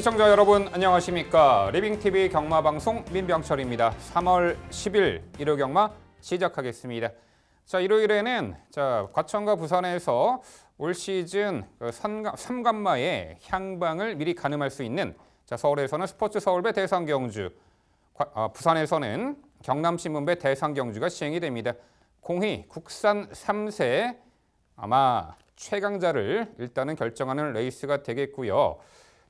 시청자 여러분 안녕하십니까. 리빙TV 경마방송 민병철입니다. 3월 10일 일요 경마 시작하겠습니다. 자 일요일에는 자 과천과 부산에서 올 시즌 그 삼간마의 향방을 미리 가늠할 수 있는 자 서울에서는 스포츠 서울배 대상경주 아, 부산에서는 경남신문배 대상경주가 시행이 됩니다. 공희 국산 3세 아마 최강자를 일단은 결정하는 레이스가 되겠고요.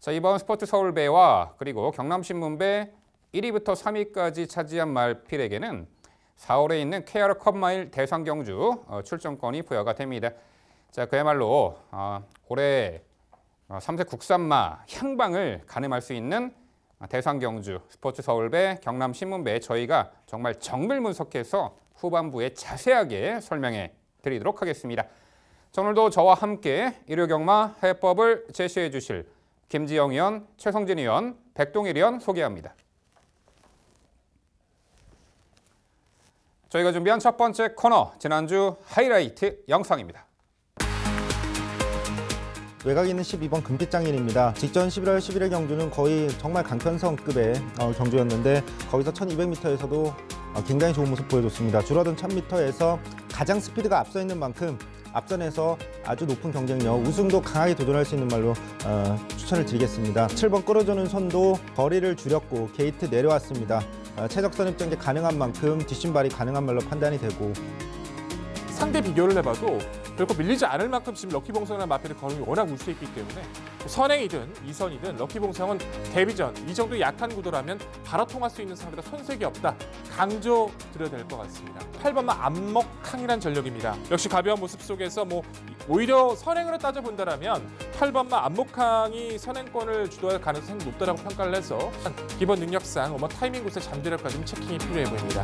자, 이번 스포츠 서울배와 그리고 경남신문배 1위부터 3위까지 차지한 말필에게는 4월에 있는 KR 컵마일 대상 경주 어, 출전권이 부여가 됩니다. 자, 그야말로 아, 올해 3세 어, 국산마 향방을 가늠할 수 있는 대상 경주 스포츠 서울배 경남 신문배 저희가 정말 정밀 분석해서 후반부에 자세하게 설명해 드리도록 하겠습니다. 자, 오늘도 저와 함께 일요 경마 해법을 제시해 주실 김지영 의원, 최성진 의원, 백동일 의원 소개합니다. 저희가 준비한 첫 번째 코너, 지난주 하이라이트 영상입니다. 외곽 있는 12번 금빛장인입니다. 직전 11월 11일 경주는 거의 정말 강편성급의 어, 경주였는데 거기서 1200m에서도 어, 굉장히 좋은 모습 보여줬습니다. 줄어든 1000m에서 가장 스피드가 앞서 있는 만큼 앞선에서 아주 높은 경쟁력, 우승도 강하게 도전할 수 있는 말로 어, 추천을 드리겠습니다. 7번 끌어주는 선도 거리를 줄였고 게이트 내려왔습니다. 어, 최적선 입장이 가능한 만큼 뒷심발이 가능한 말로 판단이 되고 상대 비교를 해봐도 결코 밀리지 않을 만큼 지금 럭키봉성이라는 마필를거는이 워낙 우수했기 때문에 선행이든 이선이든 럭키봉성은 데뷔전 이 정도 약한 구도라면 바로 통할 수 있는 상대가 손색이 없다 강조드려야 될 것 같습니다. 8번만 안목항이란 전력입니다. 역시 가벼운 모습 속에서 뭐 오히려 선행으로 따져본다면 8번만 안목항이 선행권을 주도할 가능성이 높다고 평가를 해서 기본 능력상 뭐 타이밍 곳의 잠재력까지 체킹이 필요해 보입니다.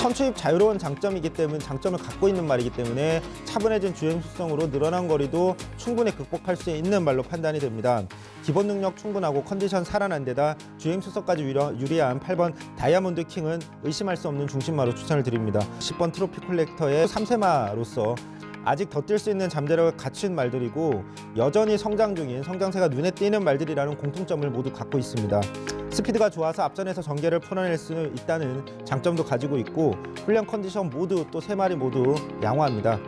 선수입 자유로운 장점이기 때문에 장점을 갖고 있는 말이기 때문에 차분해진 주행 수성으로 늘어난 거리도 충분히 극복할 수 있는 말로 판단이 됩니다. 기본 능력 충분하고 컨디션 살아난 데다 주행 수석까지 유리한 8번 다이아몬드 킹은 의심할 수 없는 중심마로 추천을 드립니다. 10번 트로피 콜렉터의 3세마로서 아직 더 뛸 수 있는 잠재력을 갖춘 말들이고 여전히 성장 중인 성장세가 눈에 띄는 말들이라는 공통점을 모두 갖고 있습니다. 스피드가 좋아서 앞전에서 전개를 풀어낼 수 있다는 장점도 가지고 있고 훈련 컨디션 모두 또 세 마리 모두 양호합니다.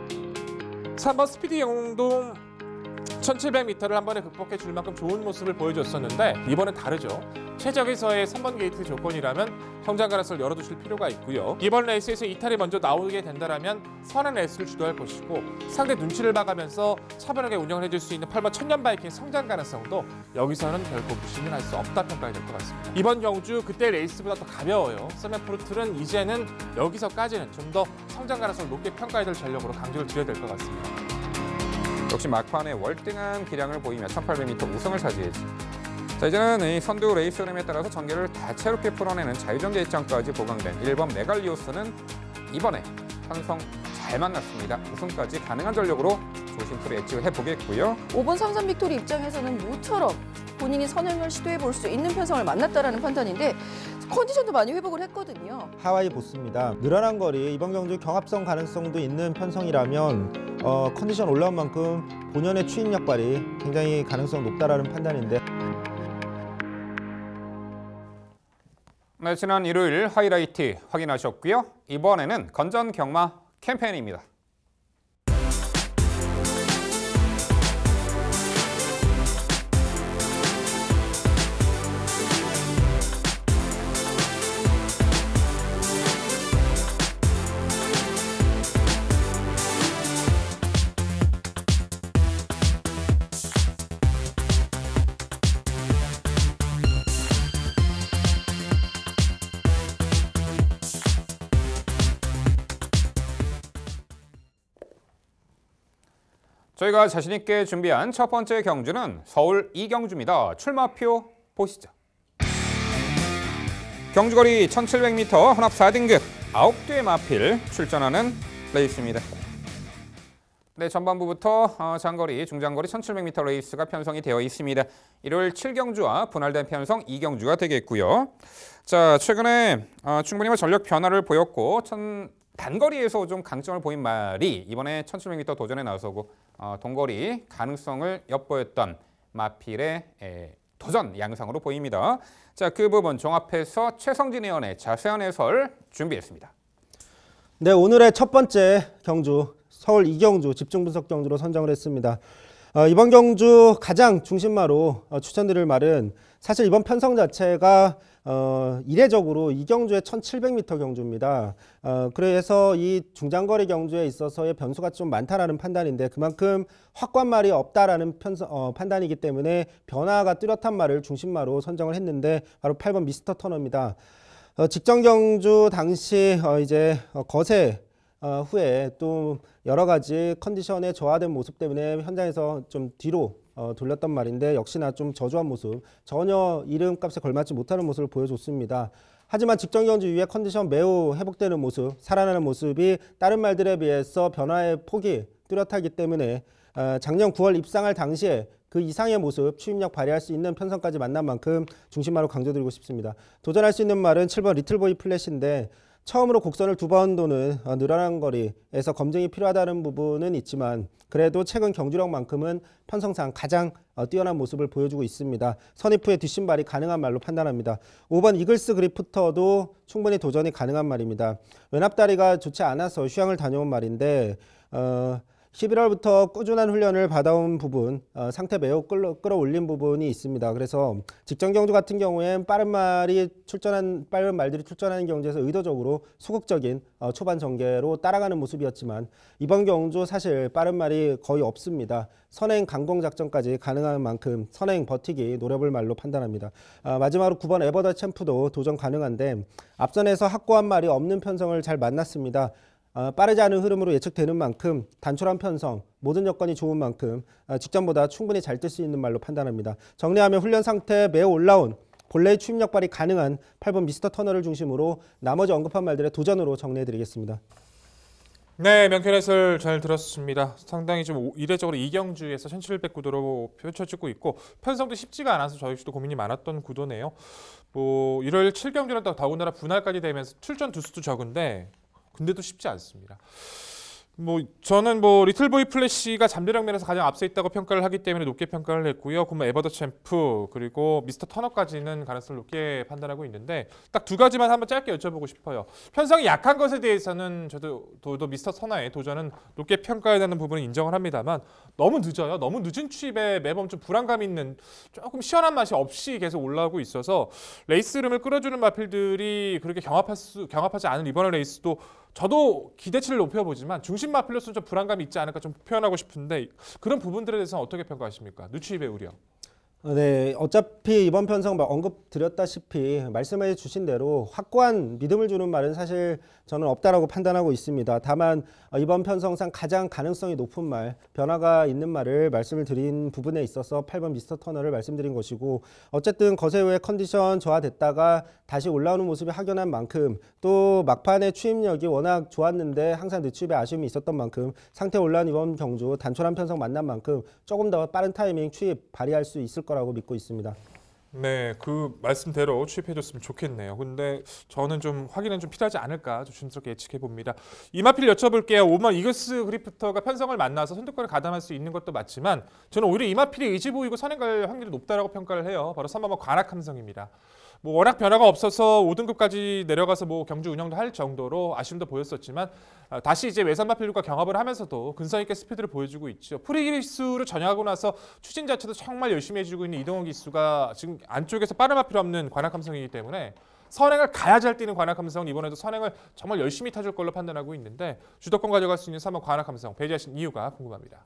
3번 스피드 영동 1700m를 한 번에 극복해 줄 만큼 좋은 모습을 보여줬었는데 이번엔 다르죠. 최적에서의 3번 게이트 조건이라면 성장 가능성을 열어두실 필요가 있고요. 이번 레이스에서 이탈이 먼저 나오게 된다면 선한 레이스를 주도할 것이고 상대 눈치를 봐가면서 차분하게 운영을 해줄 수 있는 8번 천년 바이킹 성장 가능성도 여기서는 결코 무시는 할수 없다 평가가 될것 같습니다. 이번 경주 그때 레이스보다 더 가벼워요. 세메프루틀은 이제는 여기서까지는 좀 더 성장 가능성을 높게 평가해야 될 전력으로 강조를 드려야 될 것 같습니다. 역시 막판에 월등한 기량을 보이며 1800m 우승을 차지했습니다. 자, 이제는 이 선두 레이스 흐름에 따라서 전개를 다채롭게 풀어내는 자유전개 입장까지 보강된 1번 메갈리오스는 이번에 현성 잘 만났습니다. 우승까지 가능한 전력으로 조심스레 예측을 해보겠고요. 5번 삼선 빅토리 입장에서는 모처럼 본인이 선행을 시도해볼 수 있는 편성을 만났다는 판단인데 컨디션도 많이 회복을 했거든요. 하와이 보스입니다. 늘어난 거리, 이번 경주 경합성 가능성도 있는 편성이라면 어, 컨디션 올라온 만큼 본연의 추인력 발이 굉장히 가능성 높다라는 판단인데 네, 지난 일요일 하이라이트 확인하셨고요. 이번에는 건전 경마 캠페인입니다. 저희가 자신있게 준비한 첫 번째 경주는 서울 이경주입니다. 출마표 보시죠. 경주거리 1700m 혼합 4등급 9개 마필 출전하는 레이스입니다. 네, 전반부부터 어, 장거리, 중장거리 1700m 레이스가 편성이 되어 있습니다. 일요일 7경주와 분할된 편성 2경주가 되겠고요. 자, 최근에 어, 충분히 뭐 전력 변화를 보였고 단거리에서 좀 강점을 보인 말이 이번에 1700m 도전에 나서고 어, 동거리 가능성을 엿보였던 마필의 도전 양상으로 보입니다. 자, 그 부분 종합해서 최성진 의원의 자세한 해설 준비했습니다. 네, 오늘의 첫 번째 경주 서울 이경주 집중 분석 경주로 선정을 했습니다. 어, 이번 경주 가장 중심마로 어, 추천드릴 말은 사실 이번 편성 자체가 어, 이례적으로 이 경주의 1700m 경주입니다. 어, 그래서 이 중장거리 경주에 있어서의 변수가 좀 많다라는 판단인데 그만큼 확고한 말이 없다라는 편서, 어, 판단이기 때문에 변화가 뚜렷한 말을 중심마로 선정을 했는데 바로 8번 미스터 터너입니다. 어, 직전 경주 당시 어, 이제 어, 거세 어, 후에 또 여러 가지 컨디션의 저하된 모습 때문에 현장에서 좀 뒤로 어, 돌렸던 말인데 역시나 좀 저조한 모습, 전혀 이름값에 걸맞지 못하는 모습을 보여줬습니다. 하지만 직전 경주 이후에 컨디션 매우 회복되는 모습, 살아나는 모습이 다른 말들에 비해서 변화의 폭이 뚜렷하기 때문에 어, 작년 9월 입상할 당시에 그 이상의 모습, 추임력 발휘할 수 있는 편성까지 만난 만큼 중심마로 강조드리고 싶습니다. 도전할 수 있는 말은 7번 리틀보이 플래시인데 처음으로 곡선을 두 번 도는 어, 늘어난 거리에서 검증이 필요하다는 부분은 있지만 그래도 최근 경주력만큼은 편성상 가장 어, 뛰어난 모습을 보여주고 있습니다. 선입 후에 뒷신발이 가능한 말로 판단합니다. 5번 이글스 그리프터도 충분히 도전이 가능한 말입니다. 외납다리가 좋지 않아서 휴양을 다녀온 말인데 어, 11월부터 꾸준한 훈련을 받아온 부분, 어, 상태 매우 끌어, 끌어올린 부분이 있습니다. 그래서 직전 경주 같은 경우엔 빠른 말이 출전한 빠른 말들이 출전하는 경주에서 의도적으로 소극적인 어, 초반 전개로 따라가는 모습이었지만 이번 경주 사실 빠른 말이 거의 없습니다. 선행 강공 작전까지 가능한 만큼 선행 버티기 노려볼 말로 판단합니다. 아, 마지막으로 9번 에버더 챔프도 도전 가능한데 앞선에서 확고한 말이 없는 편성을 잘 만났습니다. 어, 빠르지 않은 흐름으로 예측되는 만큼 단촐한 편성, 모든 여건이 좋은 만큼 어, 직전보다 충분히 잘 뜰 수 있는 말로 판단합니다. 정리하면 훈련 상태 매우 올라온 본래의 추입력 발이 가능한 8번 미스터 터널을 중심으로 나머지 언급한 말들의 도전으로 정리해드리겠습니다. 네, 명쾌 해설 잘 들었습니다. 상당히 좀 이례적으로 이경주에서 1 7 0 0도로 펼쳐지고 있고 편성도 쉽지가 않아서 저희 씨도 고민이 많았던 구도네요. 뭐일요 7경기는 더군다나 분할까지 되면서 출전 두수도 적은데 근데도 쉽지 않습니다. 뭐 저는 뭐 리틀보이 플래시가 잠재력 면에서 가장 앞서 있다고 평가를 하기 때문에 높게 평가를 했고요. 그러면 에버더 챔프 그리고 미스터 터너까지는 가능성을 높게 판단하고 있는데 딱 두 가지만 한번 짧게 여쭤보고 싶어요. 편성이 약한 것에 대해서는 저도 도, 미스터 터너의 도전은 높게 평가해야 되는 부분은 인정을 합니다만 너무 늦어요. 너무 늦은 취입에 매번 좀 불안감 있는 조금 시원한 맛이 없이 계속 올라오고 있어서 레이스름을 끌어주는 마필들이 그렇게 경합할 수 경합하지 않은 이번 레이스도 저도 기대치를 높여보지만 중심 마플러스는 좀 불안감이 있지 않을까 좀 표현하고 싶은데 그런 부분들에 대해서 어떻게 평가하십니까? 누추이 배우려. 어, 네, 어차피 이번 편성 언급 드렸다시피 말씀해 주신 대로 확고한 믿음을 주는 말은 사실 저는 없다라고 판단하고 있습니다. 다만 어, 이번 편성상 가장 가능성이 높은 말, 변화가 있는 말을 말씀을 드린 부분에 있어서 8번 미스터 터널을 말씀드린 것이고 어쨌든 거세 후에 컨디션 저하됐다가 다시 올라오는 모습이 확연한 만큼 또 막판에 추임력이 워낙 좋았는데 항상 늦추에 아쉬움이 있었던 만큼 상태 올라온 이번 경주 단촐한 편성 만난 만큼 조금 더 빠른 타이밍 추입 발휘할 수 있을 것 거라고 믿고 있습니다. 네, 그 말씀대로 취입해줬으면 좋겠네요. 근데 저는 좀 확인은 좀 필요하지 않을까 조심스럽게 예측해 봅니다. 이마필 여쭤볼게요. 오만 이글스 그리프터가 편성을 만나서 선두권을 가담할 수 있는 것도 맞지만 저는 오히려 이마필이 의지 보이고 선행갈 확률이 높다라고 평가를 해요. 바로 3번 관악함성입니다. 뭐 워낙 변화가 없어서 5등급까지 내려가서 뭐 경주 운영도 할 정도로 아쉬움도 보였었지만 아, 다시 이제 외산마필과 경합을 하면서도 근성 있게 스피드를 보여주고 있죠. 프리기수를 전향하고 나서 추진 자체도 정말 열심히 해주고 있는 이동원 기수가 지금 안쪽에서 빠른 마필 없는 관악 함성이기 때문에 선행을 가야 잘 뛰는 관악함성 이번에도 선행을 정말 열심히 타줄 걸로 판단하고 있는데 주도권 가져갈 수 있는 3번 관악함성 배제하신 이유가 궁금합니다.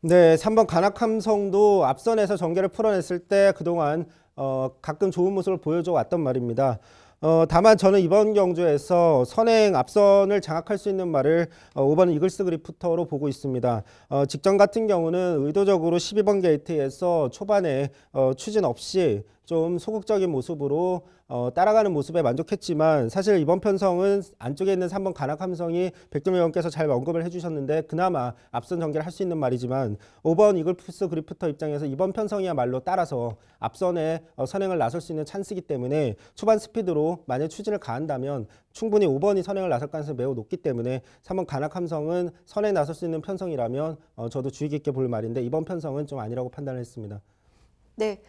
네, 3번 관악함성도 앞선에서 전개를 풀어냈을 때 그동안 어, 가끔 좋은 모습을 보여줘 왔던 말입니다. 어, 다만 저는 이번 경주에서 선행 앞선을 장악할 수 있는 말을 어, 5번 이글스 그리프터로 보고 있습니다. 어, 직전 같은 경우는 의도적으로 12번 게이트에서 초반에 어, 추진 없이 좀 소극적인 모습으로 어, 따라가는 모습에 만족했지만 사실 이번 편성은 안쪽에 있는 3번 간악 함성이 백두명 의원께서 잘 언급을 해주셨는데 그나마 앞선 전개를 할 수 있는 말이지만 5번 이글프스 그리프터 입장에서 이번 편성이야말로 따라서 앞선에 어, 선행을 나설 수 있는 찬스이기 때문에 초반 스피드로 만약 추진을 가한다면 충분히 5번이 선행을 나설 가능성이 매우 높기 때문에 3번 간악 함성은 선에 나설 수 있는 편성이라면 어, 저도 주의 깊게 볼 말인데 이번 편성은 좀 아니라고 판단을 했습니다. 네.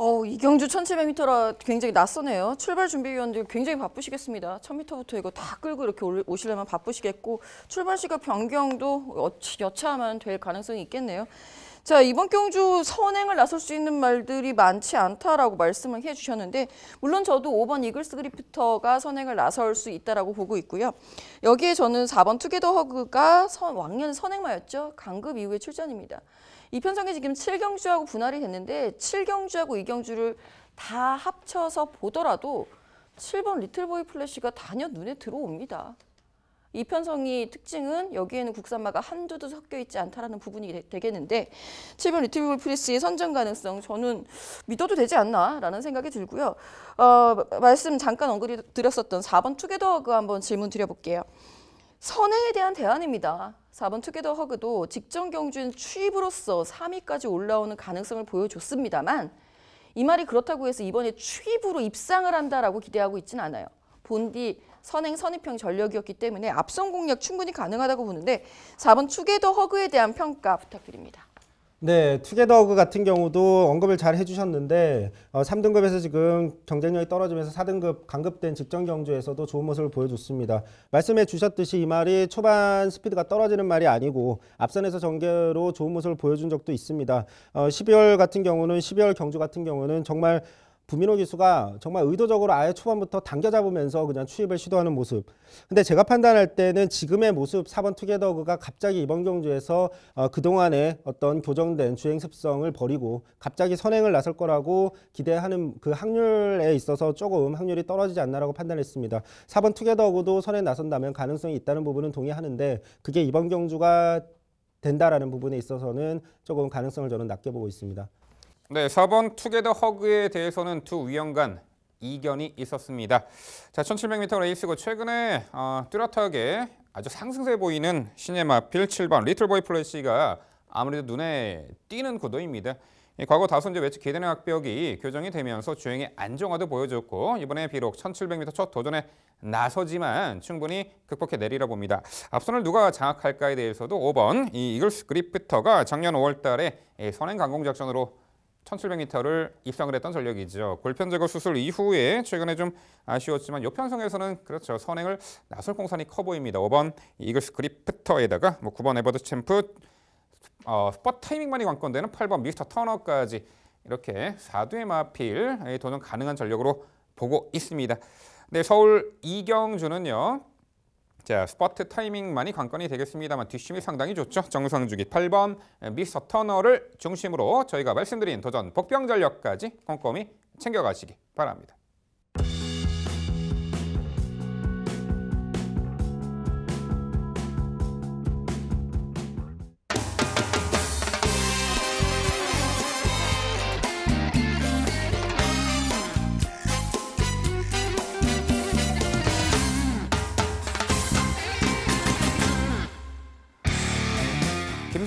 어, 이경주 1700m라 굉장히 낯서네요. 출발 준비위원들 굉장히 바쁘시겠습니다. 1000m부터 이거 다 끌고 이렇게 오시려면 바쁘시겠고 출발 시각 변경도 여차하면 될 가능성이 있겠네요. 자 이번 경주 선행을 나설 수 있는 말들이 많지 않다라고 말씀을 해주셨는데 물론 저도 5번 이글스 그리프터가 선행을 나설 수 있다라고 보고 있고요. 여기에 저는 4번 투게더 허그가 선, 왕년 선행마였죠. 강급 이후의 출전입니다. 이편성이 지금 7경주하고 분할이 됐는데 7경주하고 2경주를 다 합쳐서 보더라도 7번 리틀보이 플래시가 단연 눈에 들어옵니다. 이편성이 특징은 여기에는 국산마가 한두도 섞여 있지 않다라는 부분이 되겠는데 7번 리틀보이 플래시의 선정 가능성 저는 믿어도 되지 않나라는 생각이 들고요. 어, 말씀 잠깐 언급드렸었던 4번 투게더그 한번 질문 드려볼게요. 선행에 대한 대안입니다. 4번 투게더 허그도 직전 경주는 추입으로써 3위까지 올라오는 가능성을 보여줬습니다만 이 말이 그렇다고 해서 이번에 추입으로 입상을 한다라고 기대하고 있지는 않아요. 본디 선행 선입형 전력이었기 때문에 앞선 공략 충분히 가능하다고 보는데 4번 투게더 허그에 대한 평가 부탁드립니다. 네, 투게더그 같은 경우도 언급을 잘 해주셨는데 어, 3등급에서 지금 경쟁력이 떨어지면서 4등급 강급된 직전 경주에서도 좋은 모습을 보여줬습니다. 말씀해 주셨듯이 이 말이 초반 스피드가 떨어지는 말이 아니고 앞선에서 전개로 좋은 모습을 보여준 적도 있습니다. 어, 12월 같은 경우는 12월 경주 같은 경우는 정말 부민호 기수가 정말 의도적으로 아예 초반부터 당겨 잡으면서 그냥 추입을 시도하는 모습. 근데 제가 판단할 때는 지금의 모습 4번 투게더그가 갑자기 이번 경주에서 어, 그동안의 어떤 교정된 주행 습성을 버리고 갑자기 선행을 나설 거라고 기대하는 그 확률에 있어서 조금 확률이 떨어지지 않나라고 판단했습니다. 4번 투게더그도 선에 나선다면 가능성이 있다는 부분은 동의하는데 그게 이번 경주가 된다라는 부분에 있어서는 조금 가능성을 저는 낮게 보고 있습니다. 네, 4번 투게더 허그에 대해서는 두 위원 간 이견이 있었습니다. 자, 1700m 레이스고 최근에 어, 뚜렷하게 아주 상승세 보이는 시네마필 7번 리틀보이 플래시가 아무래도 눈에 띄는 구도입니다. 과거 다소 이제 외측 계단의 악벽이 교정이 되면서 주행의 안정화도 보여줬고 이번에 비록 1700m 첫 도전에 나서지만 충분히 극복해 내리라 봅니다. 앞선을 누가 장악할까에 대해서도 5번 이 이글스 그리프터가 작년 5월 달에 선행 강공 작전으로 1700m를 입상을 했던 전력이죠. 골편 제거 수술 이후에 최근에 좀 아쉬웠지만 요편성에서는 그렇죠. 선행을 나설 공산이 커 보입니다. 5번 이글스 그리프터에다가 뭐 9번 에버드 챔프 어, 스팟 타이밍만이 관건되는 8번 미스터 터너까지 이렇게 4두의 마필 도전 가능한 전력으로 보고 있습니다. 네, 서울 이경주는요. 자, 스퍼트 타이밍만이 관건이 되겠습니다만 뒷심이 상당히 좋죠. 정상주기 8번 미스터 너를 중심으로 저희가 말씀드린 도전 복병전력까지 꼼꼼히 챙겨가시기 바랍니다.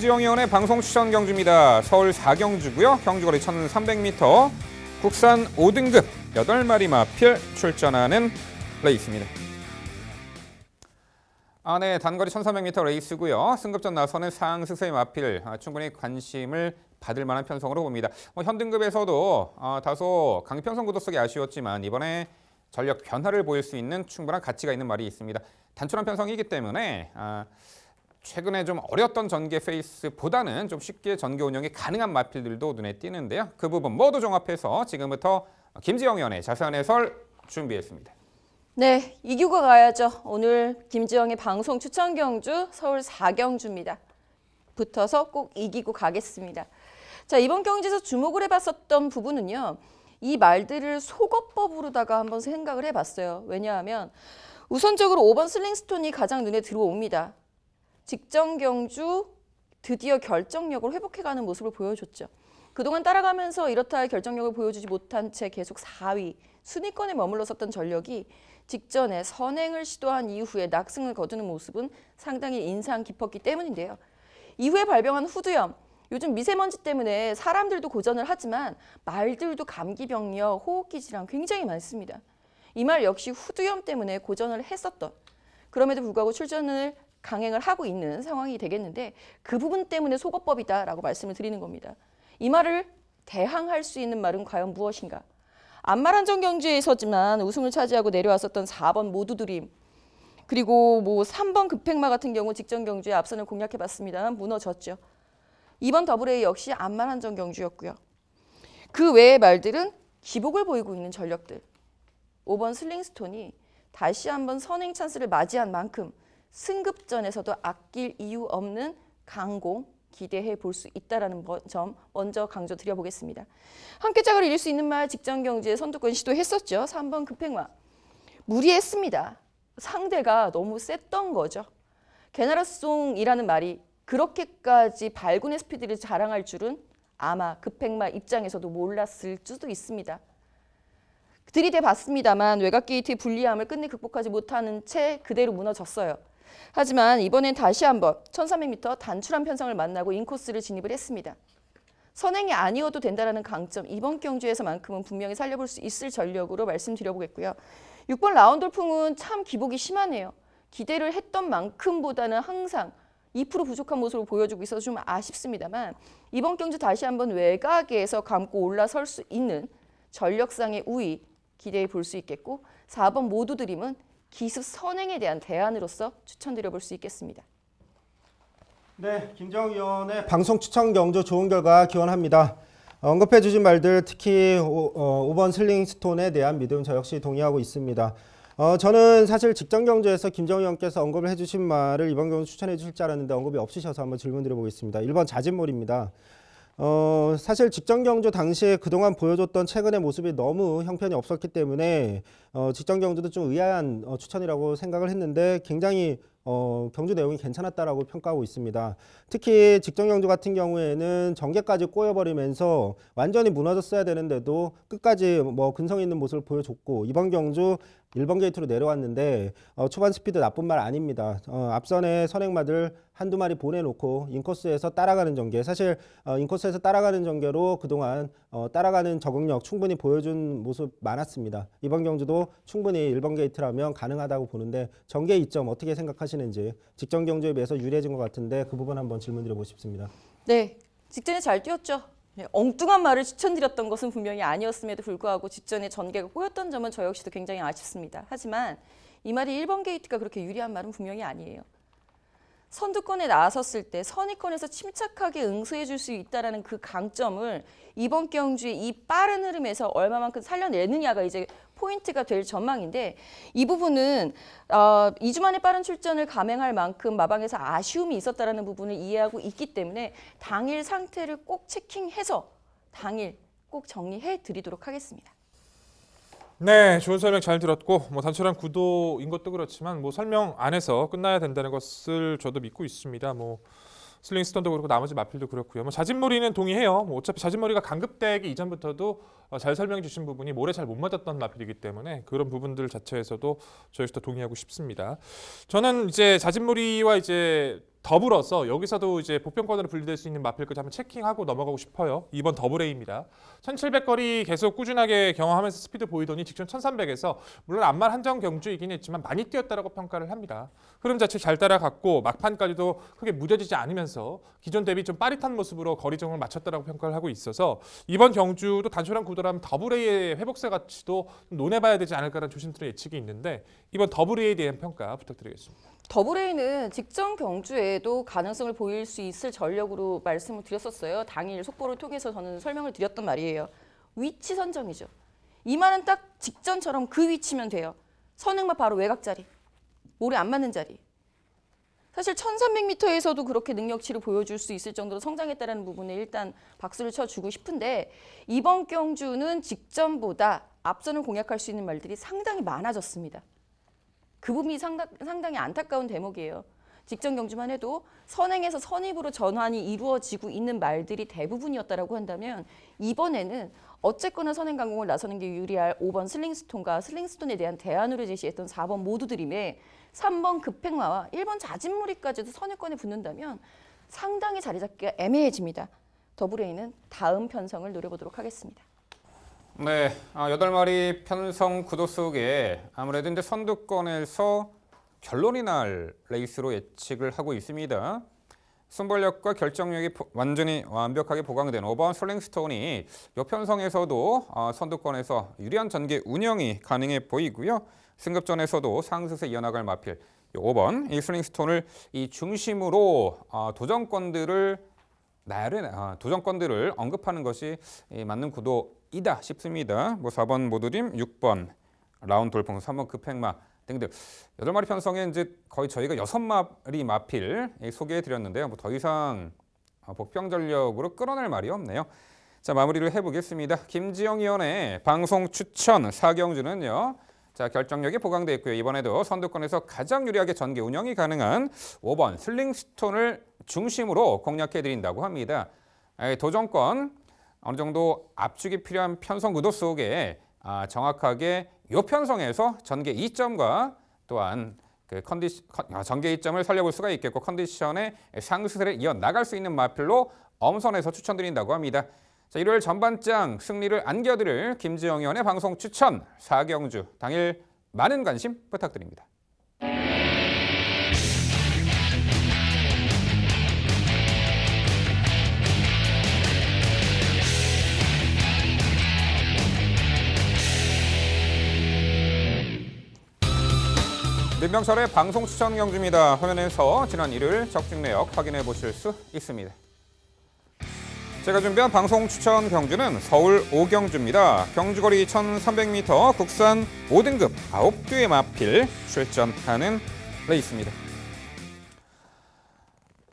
김지영 의원의 방송 추천 경주입니다. 서울 4경주고요. 경주거리 1300m 국산 5등급 8마리 마필 출전하는 레이스입니다. 아, 네. 단거리 1300m 레이스고요. 승급전 나서는 상승세의 마필 아, 충분히 관심을 받을 만한 편성으로 봅니다. 뭐, 현등급에서도 아, 다소 강편성 구도 속에 아쉬웠지만 이번에 전력 변화를 보일 수 있는 충분한 가치가 있는 말이 있습니다. 단촐한 편성이기 때문에 아, 최근에 좀 어렸던 전개 페이스보다는 좀 쉽게 전개 운영이 가능한 마필들도 눈에 띄는데요. 그 부분 모두 종합해서 지금부터 김지영 위원의 자세한 해설 준비했습니다. 네, 이규가 가야죠. 오늘 김지영의 방송 추천 경주 서울 4경주입니다. 붙어서 꼭 이기고 가겠습니다. 자, 이번 경주에서 주목을 해봤었던 부분은요. 이 말들을 속어법으로다가 한번 생각을 해봤어요. 왜냐하면 우선적으로 5번 슬링스톤이 가장 눈에 들어옵니다. 직전 경주 드디어 결정력을 회복해가는 모습을 보여줬죠. 그동안 따라가면서 이렇다 할 결정력을 보여주지 못한 채 계속 4위 순위권에 머물렀었던 전력이 직전에 선행을 시도한 이후에 낙승을 거두는 모습은 상당히 인상 깊었기 때문인데요. 이후에 발병한 후두염, 요즘 미세먼지 때문에 사람들도 고전을 하지만 말들도 감기병력, 호흡기 질환 굉장히 많습니다. 이 말 역시 후두염 때문에 고전을 했었던 그럼에도 불구하고 출전을 강행을 하고 있는 상황이 되겠는데 그 부분 때문에 속어법이다라고 말씀을 드리는 겁니다. 이 말을 대항할 수 있는 말은 과연 무엇인가? 안마란전 경주에 서지만 우승을 차지하고 내려왔었던 4번 모두 드림 그리고 뭐 3번 급행마 같은 경우 직전 경주에 앞선을 공략해봤습니다만 무너졌죠. 2번 더블A 역시 안마란전 경주였고요. 그 외의 말들은 기복을 보이고 있는 전력들. 5번 슬링스톤이 다시 한번 선행 찬스를 맞이한 만큼 승급전에서도 아낄 이유 없는 강공 기대해 볼 수 있다라는 점 먼저 강조드려 보겠습니다. 함께 짝을 이룰 수 있는 말 직전 경제 선두권 시도했었죠. 3번 급행화. 무리했습니다. 상대가 너무 셌던 거죠. 게나라송이라는 말이 그렇게까지 발군의 스피드를 자랑할 줄은 아마 급행마 입장에서도 몰랐을 수도 있습니다. 들이대 봤습니다만 외곽 게이트의 불리함을 끝내 극복하지 못하는 채 그대로 무너졌어요. 하지만 이번엔 다시 한번 1300m 단출한 편성을 만나고 인코스를 진입을 했습니다. 선행이 아니어도 된다라는 강점 이번 경주에서만큼은 분명히 살려볼 수 있을 전력으로 말씀드려보겠고요. 6번 라운돌풍은 참 기복이 심하네요. 기대를 했던 만큼보다는 항상 2% 부족한 모습을 보여주고 있어서 좀 아쉽습니다만 이번 경주 다시 한번 외곽에서 감고 올라설 수 있는 전력상의 우위 기대해 볼 수 있겠고 4번 모두 드림은 기습 선행에 대한 대안으로서 추천드려 볼 수 있겠습니다. 네, 김정 위원의 방송 추천 경조 좋은 결과 기원합니다. 언급해 주신 말들 특히 오, 어, 5번 슬링스톤에 대한 믿음 저 역시 동의하고 있습니다. 어, 저는 사실 직장 경제에서 김정희 형께서 언급을 해주신 말을 이번 경우 추천해 주실 줄 알았는데 언급이 없으셔서 한번 질문 드려보겠습니다. 1번 자진몰입니다. 어, 사실 직전 경주 당시에 그동안 보여줬던 최근의 모습이 너무 형편이 없었기 때문에 어, 직전 경주도 좀 의아한 어, 추천이라고 생각을 했는데 굉장히 어, 경주 내용이 괜찮았다라고 평가하고 있습니다. 특히 직전 경주 같은 경우에는 전개까지 꼬여버리면서 완전히 무너졌어야 되는데도 끝까지 뭐 근성 있는 모습을 보여줬고 이번 경주 1번 게이트로 내려왔는데 어, 초반 스피드 나쁜 말 아닙니다. 어, 앞선에 선행마들 한두 마리 보내놓고 인코스에서 따라가는 전개 사실 어, 인코스에서 따라가는 전개로 그동안 어, 따라가는 적응력 충분히 보여준 모습 많았습니다. 이번 경주도 충분히 1번 게이트라면 가능하다고 보는데 전개 이점 어떻게 생각하시는지 직전 경주에 비해서 유리해진 것 같은데 그 부분 한번 질문드려보고 싶습니다. 네, 직전에 잘 뛰었죠. 네, 엉뚱한 말을 추천드렸던 것은 분명히 아니었음에도 불구하고 직전에 전개가 꼬였던 점은 저 역시도 굉장히 아쉽습니다. 하지만 이 말이 1번 게이트가 그렇게 유리한 말은 분명히 아니에요. 선두권에 나섰을 때 선의권에서 침착하게 응수해 줄 수 있다는 그 강점을 이번 경주의 이 빠른 흐름에서 얼마만큼 살려내느냐가 이제 포인트가 될 전망인데 이 부분은 어, 2주 만에 빠른 출전을 감행할 만큼 마방에서 아쉬움이 있었다는 부분을 이해하고 있기 때문에 당일 상태를 꼭 체킹해서 당일 꼭 정리해 드리도록 하겠습니다. 네, 좋은 설명 잘 들었고 뭐 단순한 구도인 것도 그렇지만 뭐 설명 안에서 끝나야 된다는 것을 저도 믿고 있습니다. 뭐 슬링스턴도 그렇고 나머지 마필도 그렇고요. 뭐자진몰리는 동의해요. 뭐 어차피 자진몰리가 강급되기 이전부터도 어, 잘 설명해 주신 부분이 모래 잘 못 맞았던 마필이기 때문에 그런 부분들 자체에서도 저희도 동의하고 싶습니다. 저는 이제 자진몰리와 이제 더불어서 여기서도 이제 보편권으로 분리될 수 있는 마필까지 한번 체킹하고 넘어가고 싶어요. 2번 더블레이입니다 1700거리 계속 꾸준하게 경험하면서 스피드 보이더니 직전 1300에서 물론 암말 한정 경주이긴 했지만 많이 뛰었다라고 평가를 합니다. 흐름 자체 잘 따라갔고 막판까지도 크게 무뎌지지 않으면서 기존 대비 좀 빠릿한 모습으로 거리 정을 맞췄다라고 평가를 하고 있어서 이번 경주도 단순한 구도라면 더블레이의 회복세 가치도 논해봐야 되지 않을까라는 조심스러운 예측이 있는데 이번 더블레이에 대한 평가 부탁드리겠습니다. 더블레이는 직전 경주에도 가능성을 보일 수 있을 전력으로 말씀을 드렸었어요. 당일 속보를 통해서 저는 설명을 드렸던 말이에요. 위치 선정이죠. 이마는 딱 직전처럼 그 위치면 돼요. 선행마 바로 외곽 자리. 모래 안 맞는 자리. 사실 1300m에서도 그렇게 능력치를 보여줄 수 있을 정도로 성장했다는 부분에 일단 박수를 쳐주고 싶은데 이번 경주는 직전보다 앞선을 공략할 수 있는 말들이 상당히 많아졌습니다. 그 부분이 상당, 상당히 안타까운 대목이에요. 직전 경주만 해도 선행에서 선입으로 전환이 이루어지고 있는 말들이 대부분이었다라고 한다면 이번에는 어쨌거나 선행 강공을 나서는 게 유리할 5번 슬링스톤과 슬링스톤에 대한 대안으로 제시했던 4번 모두드림에 3번 급행마와 1번 자진무리까지도 선입권에 붙는다면 상당히 자리 잡기가 애매해집니다. 더블레이는 다음 편성을 노려보도록 하겠습니다. 네, 아, 여덟 마리 편성 구도 속에 아무래도 이제 선두권에서 결론이 날 레이스로 예측을 하고 있습니다. 순발력과 결정력이 완전히 완벽하게 보강된 5번 슬링스톤이 역편성에서도 아, 선두권에서 유리한 전개 운영이 가능해 보이고요. 승급전에서도 상승세 이어나갈 마필 5번 이슬링스톤을이 중심으로 아, 도전권들을 나열해 도전권들을 언급하는 것이 맞는 구도 이다 싶습니다. 뭐 4번 모두림 6번 라운드 돌풍, 3번 급행마 등등. 여덟 마리 편성에 이제 거의 저희가 여섯 마리 마필 예, 소개해드렸는데요. 뭐 더 이상 어, 복병 전력으로 끌어낼 말이 없네요. 자 마무리를 해보겠습니다. 김지영 위원의 방송 추천 사경주는요. 자 결정력이 보강돼 있고요. 이번에도 선두권에서 가장 유리하게 전개 운영이 가능한 5번 슬링스톤을 중심으로 공략해드린다고 합니다. 아, 예, 도전권 어느 정도 압축이 필요한 편성 구도 속에 아, 정확하게 요 편성에서 전개 이점과 또한 그 컨디션 아, 전개 이점을 살려볼 수가 있겠고 컨디션의 상승세를 이어 나갈 수 있는 마필로 엄선해서 추천드린다고 합니다. 자, 일요일 전반장 승리를 안겨드릴 김지영 의원의 방송 추천 사경주 당일 많은 관심 부탁드립니다. 민병철의 방송 추천 경주입니다. 화면에서 지난 일요일 적중 내역 확인해 보실 수 있습니다. 제가 준비한 방송 추천 경주는 서울 오경주입니다. 경주거리 1,300m 국산 5등급 9개의 마필 출전하는 레이스입니다.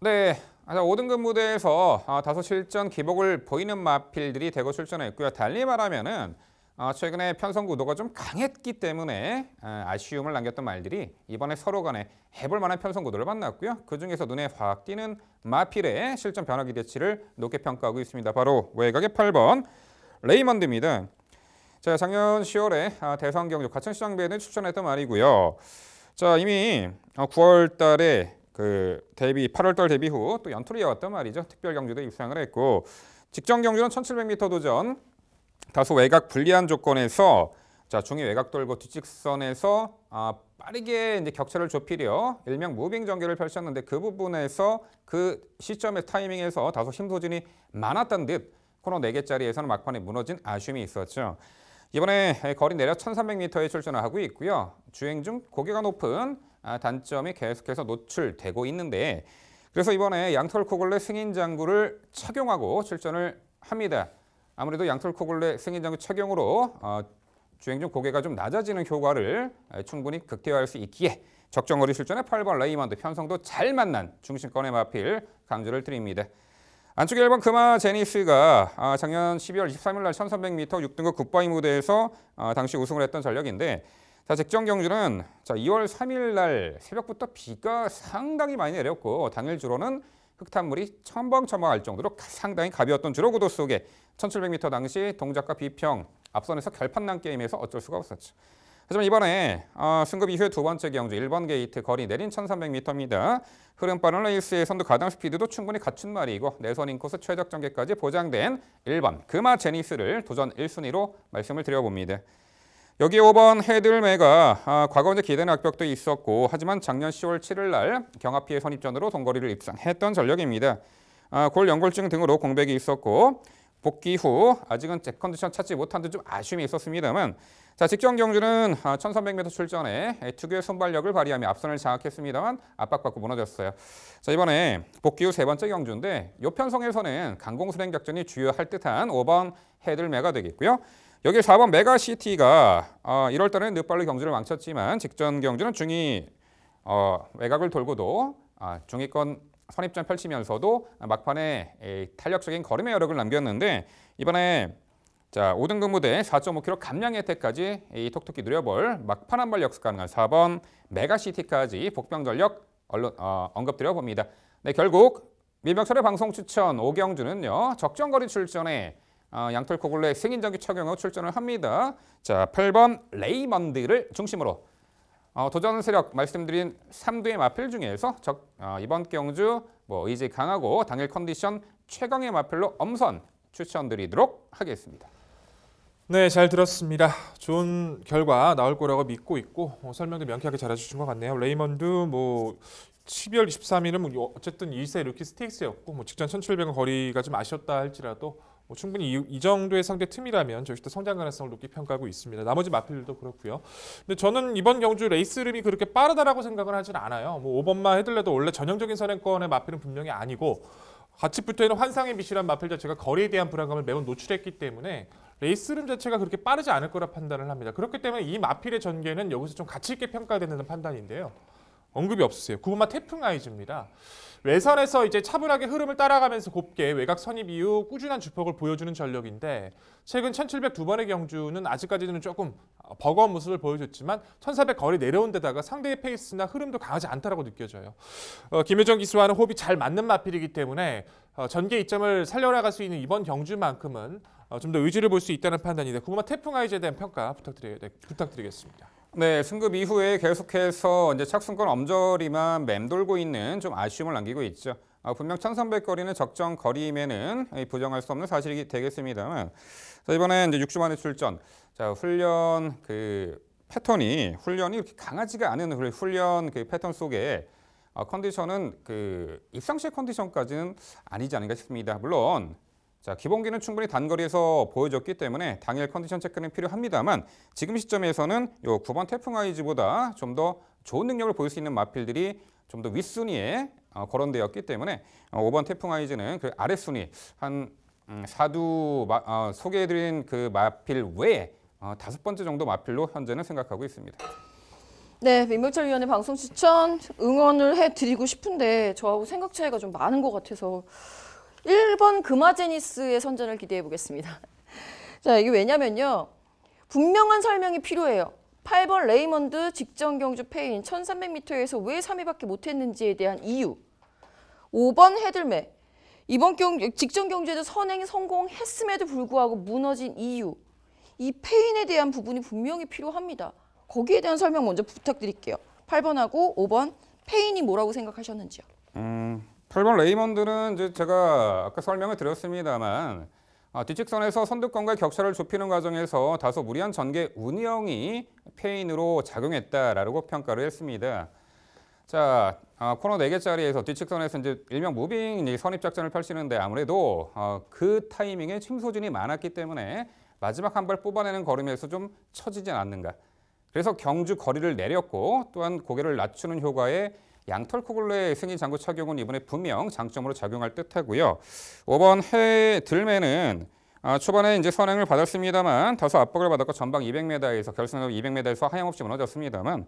네, 5등급 무대에서 아, 다 실전 기복을 보이는 마필들이 대거 출전했고요. 달리 말하면은 어, 최근에 편성구도가 좀 강했기 때문에 아, 아쉬움을 남겼던 말들이 이번에 서로 간에 해볼 만한 편성구도를 만났고요. 그중에서 눈에 확 띄는 마필의 실전 변화 기대치를 높게 평가하고 있습니다. 바로 외곽의 8번 레이먼드입니다. 자, 작년 10월에 아, 대선 경주 가천시장 배는 추천했던 말이고요. 자, 이미 9월 어, 달에 그 데뷔 8월 달 데뷔 후또 연투를 이어갔단 말이죠. 특별 경주도 입상을 했고 직전 경주는 1700m 도전 다소 외곽 불리한 조건에서 자 중위 외곽 돌고 뒤직선에서 아, 빠르게 이제 격차를 좁히려 일명 무빙 전개를 펼쳤는데 그 부분에서 그 시점의 타이밍에서 다소 힘소진이 많았던 듯 코너 4개짜리에서는 막판에 무너진 아쉬움이 있었죠. 이번에 거리 내려 1300m에 출전을 하고 있고요. 주행 중 고개가 높은 아, 단점이 계속해서 노출되고 있는데 그래서 이번에 양털코골레 승인 장구를 착용하고 출전을 합니다. 아무래도 양털코골레 승인장구 착용으로 어, 주행 중 고개가 좀 낮아지는 효과를 충분히 극대화할 수 있기에 적정 거리 실전에 8번 레이먼드 편성도 잘 만난 중심권의 마필 강조를 드립니다. 안쪽에 1번 금화 제니스가 아, 작년 12월 23일 날 11,300m 6등급 굿바이 무대에서 어, 당시 우승을 했던 전력인데 자, 직전 경주는 자, 2월 3일 날 새벽부터 비가 상당히 많이 내렸고 당일 주로는 흙탄물이 첨벙첨벙할 정도로 상당히 가벼웠던 주로구도 속에 1700m 당시 동작과 비평 앞선에서 결판난 게임에서 어쩔 수가 없었죠. 하지만 이번에 어, 승급 이후에 두 번째 경주 1번 게이트 거리 내린 1300m입니다. 흐름 빠른 레이스의선두가당 스피드도 충분히 갖춘 말이고 내선 인코스 최적 전개까지 보장된 1번 금화 제니스를 도전 1순위로 말씀을 드려봅니다. 여기 5번 헤들매가 아, 과거 이제 기대는 악벽도 있었고 하지만 작년 10월 7일 날 경합 피해 선입전으로 동거리를 입상했던 전력입니다. 아, 골 연골증 등으로 공백이 있었고 복귀 후 아직은 제 컨디션 찾지 못한 듯 좀 아쉬움이 있었습니다만 자 직전 경주는 1300m 아, 출전에 특유의 순발력을 발휘하며 앞선을 장악했습니다만 압박받고 무너졌어요. 자 이번에 복귀 후 세 번째 경주인데 요편성에서는 강공 수행 격전이 주요할 듯한 5번 헤들메가 되겠고요. 여기 4번 메가시티가 어, 이럴 때는 늦발로 경주를 망쳤지만 직전 경주는 중위 어, 외곽을 돌고도 아, 중위권 선입전 펼치면서도 막판에 에, 탄력적인 걸음의 여력을 남겼는데 이번에 자 5등급 무대 4.5km 감량 혜택까지 이 톡톡히 누려볼 막판 한발 역습 가능한 4번 메가시티까지 복병전력 언론, 어, 언급드려봅니다. 네 결국 밀병철의 방송 추천 오경주는요 적정거리 출전에 아, 어, 양털코글렉 승인장기 착용하고 출전을 합니다. 자, 8번 레이먼드를 중심으로 어, 도전 세력 말씀드린 3두의 마필 중에서 적, 어, 이번 경주 뭐 의지 강하고 당일 컨디션 최강의 마필로 엄선 추천드리도록 하겠습니다. 네, 잘 들었습니다. 좋은 결과 나올 거라고 믿고 있고 어, 설명도 명쾌하게 잘해주신 것 같네요. 레이먼드 뭐 12월 23일은 뭐 어쨌든 2세 루키 스테이스였고 뭐 직전 1,700원 거리가 좀 아쉬웠다 할지라도 뭐 충분히 이, 이, 정도의 상대 틈이라면 저시도 성장 가능성을 높게 평가하고 있습니다. 나머지 마필들도 그렇고요. 근데 저는 이번 경주 레이스 름이 그렇게 빠르다라고 생각을 하진 않아요. 뭐 5번만 해들려도 원래 전형적인 선행권의 마필은 분명히 아니고 같이 붙어있는 환상의 빛이란 마필 자체가 거리에 대한 불안감을 매우 노출했기 때문에 레이스름 자체가 그렇게 빠르지 않을 거라 판단을 합니다. 그렇기 때문에 이 마필의 전개는 여기서 좀 가치 있게 평가되는 판단인데요. 언급이 없으세요. 9번만 태풍 아이즈입니다. 외선에서 이제 차분하게 흐름을 따라가면서 곱게 외곽 선입 이후 꾸준한 주폭을 보여주는 전력인데 최근 1702번의 경주는 아직까지는 조금 어, 버거운 모습을 보여줬지만 1400 거리 내려온 데다가 상대의 페이스나 흐름도 강하지 않다라고 느껴져요. 어, 김효정 기수와는 호흡이 잘 맞는 마필이기 때문에 어, 전개 이점을 살려나갈 수 있는 이번 경주만큼은 어, 좀더 의지를 볼 수 있다는 판단인데 구마 태풍 아이즈에 대한 평가 부탁드리, 네, 부탁드리겠습니다. 네, 승급 이후에 계속해서 이제 착순권 엄저리만 맴돌고 있는 좀 아쉬움을 남기고 있죠. 아, 분명 1,300 거리는 적정 거리임에는 부정할 수 없는 사실이 되겠습니다만 자, 이번에 이제 6주 만에 출전. 자, 훈련 그 패턴이 훈련이 이렇게 강하지가 않은 훈련 그 패턴 속에 아, 컨디션은 그 입상실 컨디션까지는 아니지 않을까 싶습니다. 물론 자, 기본기는 충분히 단거리에서 보여줬기 때문에 당일 컨디션 체크는 필요합니다만 지금 시점에서는 요 9번 태풍 아이즈보다 좀 더 좋은 능력을 보일 수 있는 마필들이 좀 더 윗순위에 어, 거론되었기 때문에 5번 어, 태풍 아이즈는 그 아랫순위 한 음, 사두 마, 어, 소개해드린 그 마필 외에 어, 다섯 번째 정도 마필로 현재는 생각하고 있습니다. 네, 민병철 위원의 방송 추천 응원을 해드리고 싶은데 저하고 생각 차이가 좀 많은 것 같아서 1번 금화제니스의 선전을 기대해 보겠습니다. 자, 이게 왜냐면요. 분명한 설명이 필요해요. 8번 레이먼드 직전 경주 페인 1300m에서 왜 3위밖에 못했는지에 대한 이유. 5번 헤들메 이번 경 직전 경주에도 선행이 성공했음에도 불구하고 무너진 이유. 이 페인에 대한 부분이 분명히 필요합니다. 거기에 대한 설명 먼저 부탁드릴게요. 8번하고 5번 페인이 뭐라고 생각하셨는지요? 음, 8번 레이먼드는 이제 제가 아까 설명을 드렸습니다만 아, 뒤직선에서 선두권과 격차를 좁히는 과정에서 다소 무리한 전개 운영이 페인으로 작용했다라고 평가를 했습니다. 자, 아, 코너 4개짜리에서 뒤직선에서 이제 일명 무빙 선입작전을 펼치는데 아무래도 어, 그 타이밍에 침소진이 많았기 때문에 마지막 한 발 뽑아내는 걸음에서 좀 처지진 않는가. 그래서 경주 거리를 내렸고 또한 고개를 낮추는 효과에 양털코글레 승인 장구 착용은 이번에 분명 장점으로 작용할 듯하고요. 5번 해 들매는 아, 초반에 이제 선행을 받았습니다만 다소 압박을 받았고 전방 200m에서 결승으로 200m에서 하염없이 무너졌습니다만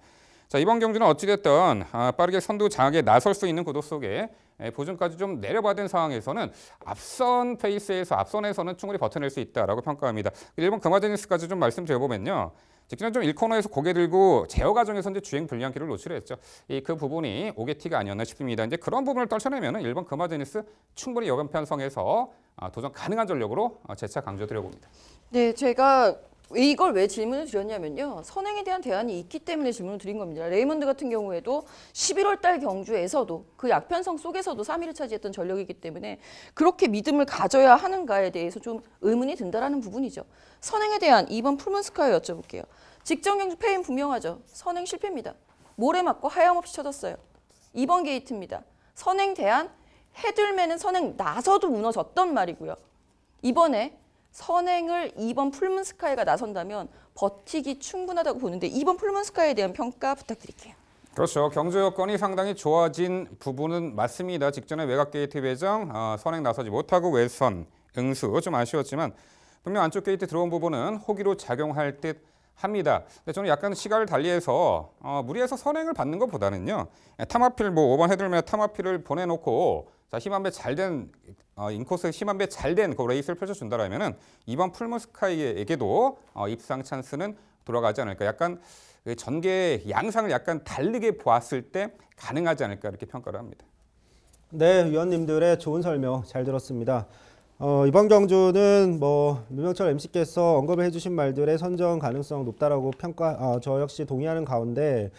자 이번 경주는 어찌됐든 아, 빠르게 선두 장악에 나설 수 있는 구도 속에 예, 보증까지 좀 내려받은 상황에서는 앞선 페이스에서 앞선에서는 충분히 버텨낼 수 있다라고 평가합니다. 일본 금화제니스까지 좀 말씀드려보면요. 특히나 좀 1코너에서 고개 들고 제어 과정에서 이제 주행 불량기를 노출했죠. 이 그 부분이 오게티가 아니었나 싶습니다. 이제 그런 부분을 떨쳐내면 은 1번 금화제니스 충분히 여간 편성해서 아, 도전 가능한 전력으로 어, 재차 강조드려봅니다. 네, 제가 이걸 왜 질문을 드렸냐면요. 선행에 대한 대안이 있기 때문에 질문을 드린 겁니다. 레이먼드 같은 경우에도 11월 달 경주에서도 그 약편성 속에서도 3위를 차지했던 전력이기 때문에 그렇게 믿음을 가져야 하는가에 대해서 좀 의문이 든다라는 부분이죠. 선행에 대한 2번 풀문스카이 여쭤볼게요. 직전 경주 패인 분명하죠. 선행 실패입니다. 모래 맞고 하염없이 쳐졌어요. 2번 게이트입니다. 선행 대안, 해들매는 선행 나서도 무너졌던 말이고요. 이번에 선행을 2번 풀문스카이가 나선다면 버티기 충분하다고 보는데 2번 풀문스카이에 대한 평가 부탁드릴게요. 그렇죠. 경제 여건이 상당히 좋아진 부분은 맞습니다. 직전에 외곽 게이트 배정 어, 아, 선행 나서지 못하고 외선 응수 좀 아쉬웠지만 분명 안쪽 게이트 들어온 부분은 호기로 작용할 듯 합니다. 근데 저는 약간 시각을 달리해서 어, 무리해서 선행을 받는 것보다는요. 예, 탐하필 뭐 5번 헤드맨 탐하필을 보내놓고 자, 힘한배 잘된 어, 인코스 힘한배 잘된 그 레이스를 펼쳐준다라면은 이번 풀무스카이에게도 어, 입상 찬스는 돌아가지 않을까. 약간 그 전개 양상을 약간 다르게 보았을 때 가능하지 않을까 이렇게 평가를 합니다. 네, 위원님들의 좋은 설명 잘 들었습니다. 어, 이번 경주는 뭐 유명철 MC께서 언급 해주신 말들의 선정 가능성 높다라고 평가, 어, 저 역시 동의하는 가운데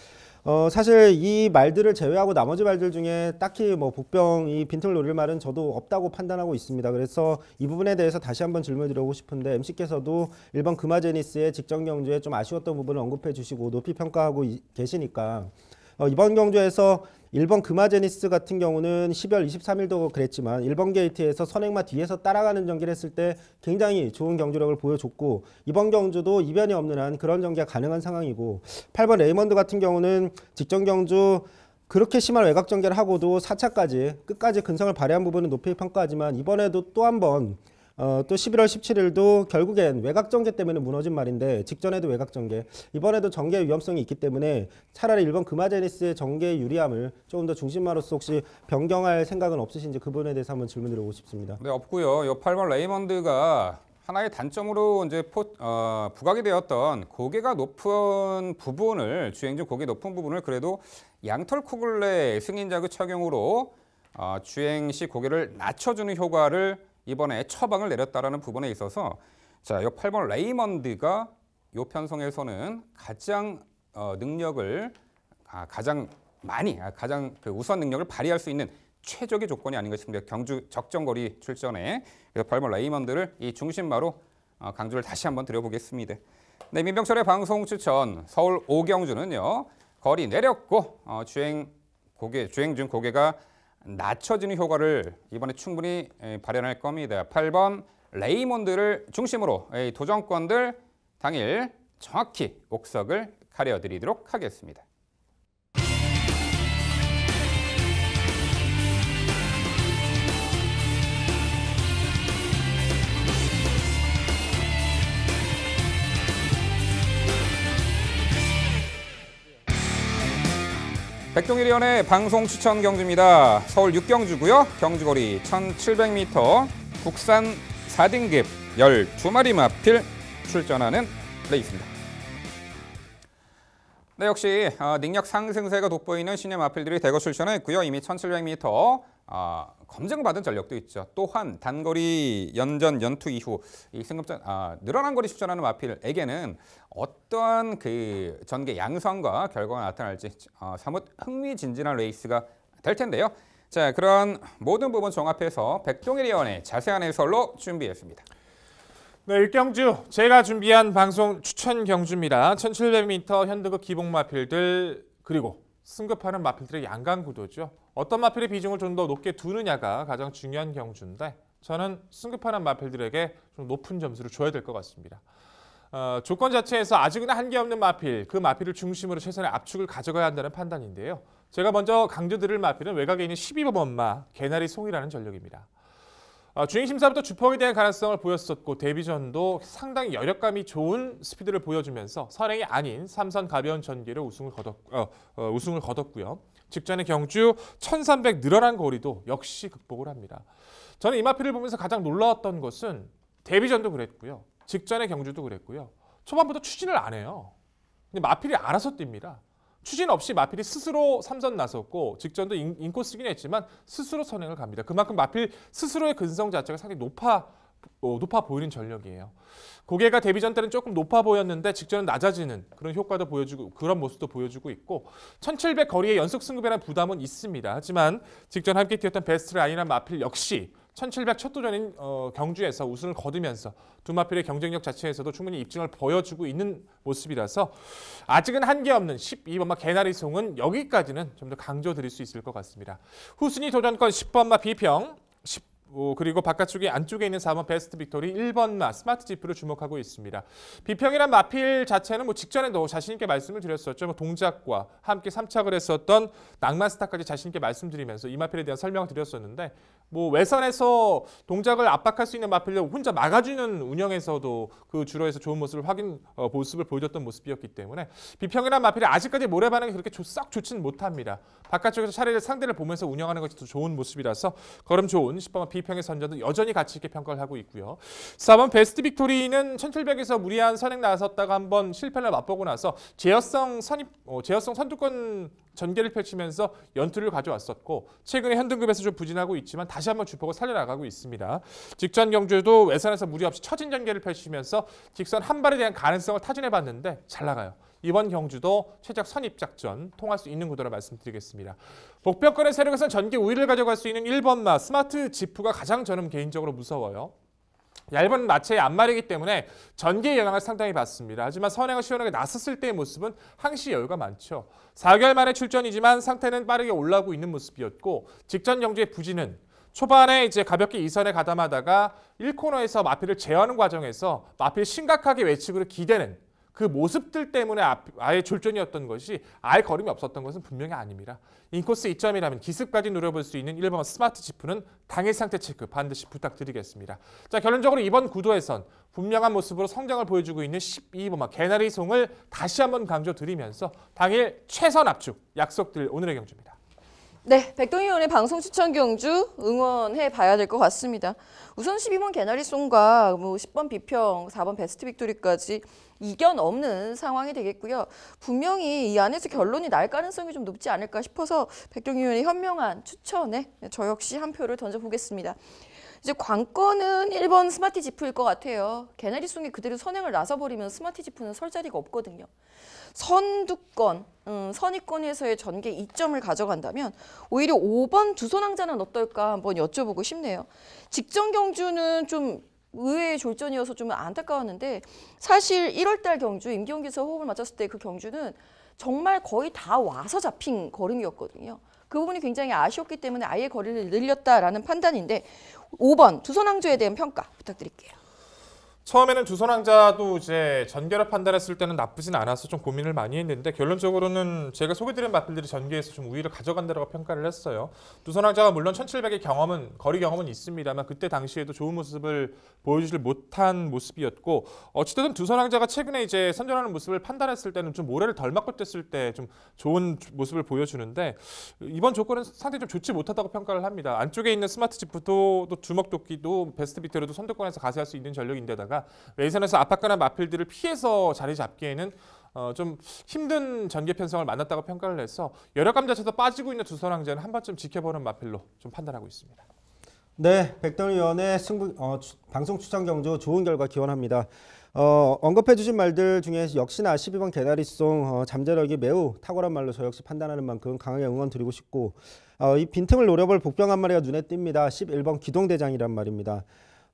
어, 사실 이 말들을 제외하고 나머지 말들 중에 딱히 뭐 복병이 빈틈을 노릴 말은 저도 없다고 판단하고 있습니다. 그래서 이 부분에 대해서 다시 한번 질문드리고 싶은데 MC께서도 일본 금화제니스의 직전 경주에 좀 아쉬웠던 부분을 언급해 주시고 높이 평가하고 계시니까 어, 이번 경주에서 일본 금화제니스 같은 경우는 12월 23일도 그랬지만 일본 게이트에서 선행마 뒤에서 따라가는 경기를 했을 때 굉장히 좋은 경주력을 보여줬고 이번 경주도 이변이 없는 한 그런 경기가 가능한 상황이고 8번 레이먼드 같은 경우는 직전 경주 그렇게 심한 외곽 전개를 하고도 4차까지 끝까지 근성을 발휘한 부분은 높이 평가하지만 이번에도 또한번 어, 또 11월 17일도 결국엔 외곽 전개 때문에 무너진 말인데 직전에도 외곽 전개 이번에도 전개 위험성이 있기 때문에 차라리 일본 금화제니스의 정계 유리함을 조금 더 중심화로서 혹시 변경할 생각은 없으신지 그분에 대해서 한번 질문드리고 싶습니다. 네 없고요. 요 8번 레이먼드가 하나의 단점으로 이제 포, 어, 부각이 되었던 고개가 높은 부분을 주행중 고개 높은 부분을 그래도 양털 코글레 승인자극 착용으로 어, 주행 시 고개를 낮춰주는 효과를 이번에 처방을 내렸다라는 부분에 있어서 자, 요 8번 레이먼드가 요 편성에서는 가장 어, 능력을 아, 가장 많이 아, 가장 그우선 능력을 발휘할 수 있는 최적의 조건이 아닌 것입니다. 경주 적정거리 출전에 그래서 8번 레이먼드를 이 중심마로 어, 강조를 다시 한번 드려보겠습니다. 네, 민병철의 방송 추천 서울 오경주는요 거리 내렸고 어, 주행 고개 주행 중 고개가 낮춰지는 효과를 이번에 충분히 발현할 겁니다. 8번 레이몬드를 중심으로 도정권들 당일 정확히 옥석을 가려드리도록 하겠습니다. 백동일 위원의 방송 추천 경주입니다. 서울 6경주고요. 경주거리 1700m 국산 4등급 12마리 마필 출전하는 레이스입니다. 네, 역시 어, 능력 상승세가 돋보이는 신내 마필들이 대거 출전했고요. 이미 1700m 어, 검증받은 전력도 있죠. 또한 단거리 연전 연투 이후 이 승급전 아, 늘어난 거리 출전하는 마필에게는 어떠한 그 전개 양성과 결과가 나타날지 어, 사뭇 흥미진진한 레이스가 될 텐데요. 자, 그런 모든 부분 종합해서 백종일 위원의 자세한 해설로 준비했습니다. 네, 일경주 제가 준비한 방송 추천 경주입니다. 1700m 현대급 기복 마필들 그리고 승급하는 마필들의 양강 구도죠. 어떤 마필의 비중을 좀 더 높게 두느냐가 가장 중요한 경주인데 저는 승급하는 마필들에게 좀 높은 점수를 줘야 될 것 같습니다. 어, 조건 자체에서 아직은 한계 없는 마필, 그 마필을 중심으로 최선의 압축을 가져가야 한다는 판단인데요. 제가 먼저 강조드릴 마필은 외곽에 있는 12번 마 개나리 송이라는 전력입니다. 아, 주행 심사부터 주펑이 대한 가능성을 보였었고 데뷔전도 상당히 여력감이 좋은 스피드를 보여주면서 선행이 아닌 삼선 가벼운 전기로 우승을, 거뒀, 어, 어, 우승을 거뒀고요. 직전에 경주 1300 늘어난 거리도 역시 극복을 합니다. 저는 이 마피를 보면서 가장 놀라웠던 것은 데뷔전도 그랬고요. 직전에 경주도 그랬고요. 초반부터 추진을 안 해요. 근데 마필이 알아서 뜁니다. 추진 없이 마필이 스스로 삼선 나섰고 직전도 인, 코스긴 했지만 스스로 선행을 갑니다. 그만큼 마필 스스로의 근성 자체가 상당히 높아 어, 높아 보이는 전력이에요. 고개가 데뷔 전 때는 조금 높아 보였는데 직전은 낮아지는 그런 효과도 보여주고 그런 모습도 보여주고 있고 1700 거리의 연속 승급에 대한 부담은 있습니다. 하지만 직전 함께 뛰었던 베스트 라인이 마필 역시 1700 첫도전인 어, 경주에서 우승을 거두면서 두마필의 경쟁력 자체에서도 충분히 입증을 보여주고 있는 모습이라서 아직은 한계 없는 12번마 개나리송은 여기까지는 좀 더 강조드릴 수 있을 것 같습니다. 후순위 도전권 10번마 비평 오, 그리고 바깥쪽에 안쪽에 있는 4번 베스트 빅토리 1번 마 스마트 지프를 주목하고 있습니다. 비평이란 마필 자체는 뭐 직전에도 자신 있게 말씀을 드렸었죠. 뭐 동작과 함께 3착을 했었던 낭만스타까지 자신 있게 말씀드리면서 이 마필에 대한 설명을 드렸었는데 뭐 외선에서 동작을 압박할 수 있는 마필로 혼자 막아주는 운영에서도 그 주로에서 좋은 모습을 확인 어, 모습을 보여줬던 모습이었기 때문에 비평이란 마필이 아직까지 모래 반응이 그렇게 조, 싹 좋지는 못합니다. 바깥쪽에서 차례를 상대를 보면서 운영하는 것이 더 좋은 모습이라서 걸음 좋은 10번 비 김희평의 선전도 여전히 가치 있게 평가를 하고 있고요. 4번 베스트 빅토리는 1700에서 무리한 선행 나섰다가 한번 실패를 맛보고 나서 제어성 선입, 어, 제어성 선두권 전개를 펼치면서 연투를 가져왔었고 최근에 현등급에서 좀 부진하고 있지만 다시 한번 주폭을 살려나가고 있습니다. 직전 경주도 외산에서 무리 없이 처진 전개를 펼치면서 직선 한 발에 대한 가능성을 타진해봤는데 잘 나가요. 이번 경주도 최적 선입작전 통할 수 있는 구도라 말씀드리겠습니다. 복병권의 세력에서 전개 우위를 가져갈 수 있는 1번마 스마트 지프가 가장 저는 개인적으로 무서워요. 얇은 마체의 앞말이기 때문에 전기의 영향을 상당히 받습니다. 하지만 선행을 시원하게 나섰을 때의 모습은 항시 여유가 많죠. 4개월 만에 출전이지만 상태는 빠르게 올라오고 있는 모습이었고 직전 경주의 부진은 초반에 이제 가볍게 이선에 가담하다가 1코너에서 마필을 제어하는 과정에서 마필 심각하게 외측으로 기대는 그 모습들 때문에 아예 졸전이었던 것이 아예 거름이 없었던 것은 분명히 아닙니다. 인코스 2점이라면 기습까지 누려볼 수 있는 1번 스마트 지프는 당일 상태 체크 반드시 부탁드리겠습니다. 자 결론적으로 이번 구도에선 분명한 모습으로 성장을 보여주고 있는 1 2번 개나리 송을 다시 한번 강조드리면서 당일 최선 압축 약속들 오늘의 경주입니다. 네, 백동희 의원의 방송 추천 경주 응원해 봐야 될 것 같습니다. 우선 12번 개나리송과 뭐 10번 비평, 4번 베스트 빅토리까지 이견 없는 상황이 되겠고요. 분명히 이 안에서 결론이 날 가능성이 좀 높지 않을까 싶어서 백종윤 의원의 현명한 추천에 저 역시 한 표를 던져보겠습니다. 이제 관건은 1번 스마트 지프일 것 같아요. 개나리송이 그대로 선행을 나서버리면 스마트 지프는 설 자리가 없거든요. 선두권, 음, 선입권에서의 전개 이점을 가져간다면 오히려 5번 두손항자는 어떨까 한번 여쭤보고 싶네요. 직전 경주는 좀 의외의 졸전이어서 좀 안타까웠는데 사실 1월달 경주 임경규 선서 호흡을 맞췄을 때 그 경주는 정말 거의 다 와서 잡힌 거름이었거든요. 그 부분이 굉장히 아쉬웠기 때문에 아예 거리를 늘렸다라는 판단인데 5번 두선항조에 대한 평가 부탁드릴게요. 처음에는 두선왕자도 이제 전계라 판단했을 때는 나쁘진 않아서 좀 고민을 많이 했는데 결론적으로는 제가 소개드린 마필들이 전개에서좀 우위를 가져간다라고 평가를 했어요. 두선왕자가 물론 1700의 경험은 거리 경험은 있습니다만 그때 당시에도 좋은 모습을 보여주질 못한 모습이었고 어찌됐든 두선왕자가 최근에 이제 선전하는 모습을 판단했을 때는 좀 모래를 덜 맞고 됐을 때 좀 좋은 모습을 보여주는데 이번 조건은 상당히 좀 좋지 못하다고 평가를 합니다. 안쪽에 있는 스마트 지프도 주먹 도끼도 베스트 비테르도 선두권에서 가세할 수 있는 전력인데다가 있다가 레이선에서 아파카나마필드를 피해서 자리 잡기에는 어, 좀 힘든 전개 편성을 만났다고 평가를 해서 열역감 자체도 빠지고 있는 두선왕제한 번쯤 지켜보는 마필로 좀 판단하고 있습니다. 네, 백동위원회 승부 어, 추, 방송 추천 경주 좋은 결과 기원합니다. 어, 언급해주신 말들 중에 역시나 12번 개다리송 어, 잠재력이 매우 탁월한 말로 저 역시 판단하는 만큼 강하게 응원 드리고 싶고 어, 이 빈틈을 노려볼 복병 한 마리가 눈에 띕니다. 11번 기동대장이란 말입니다.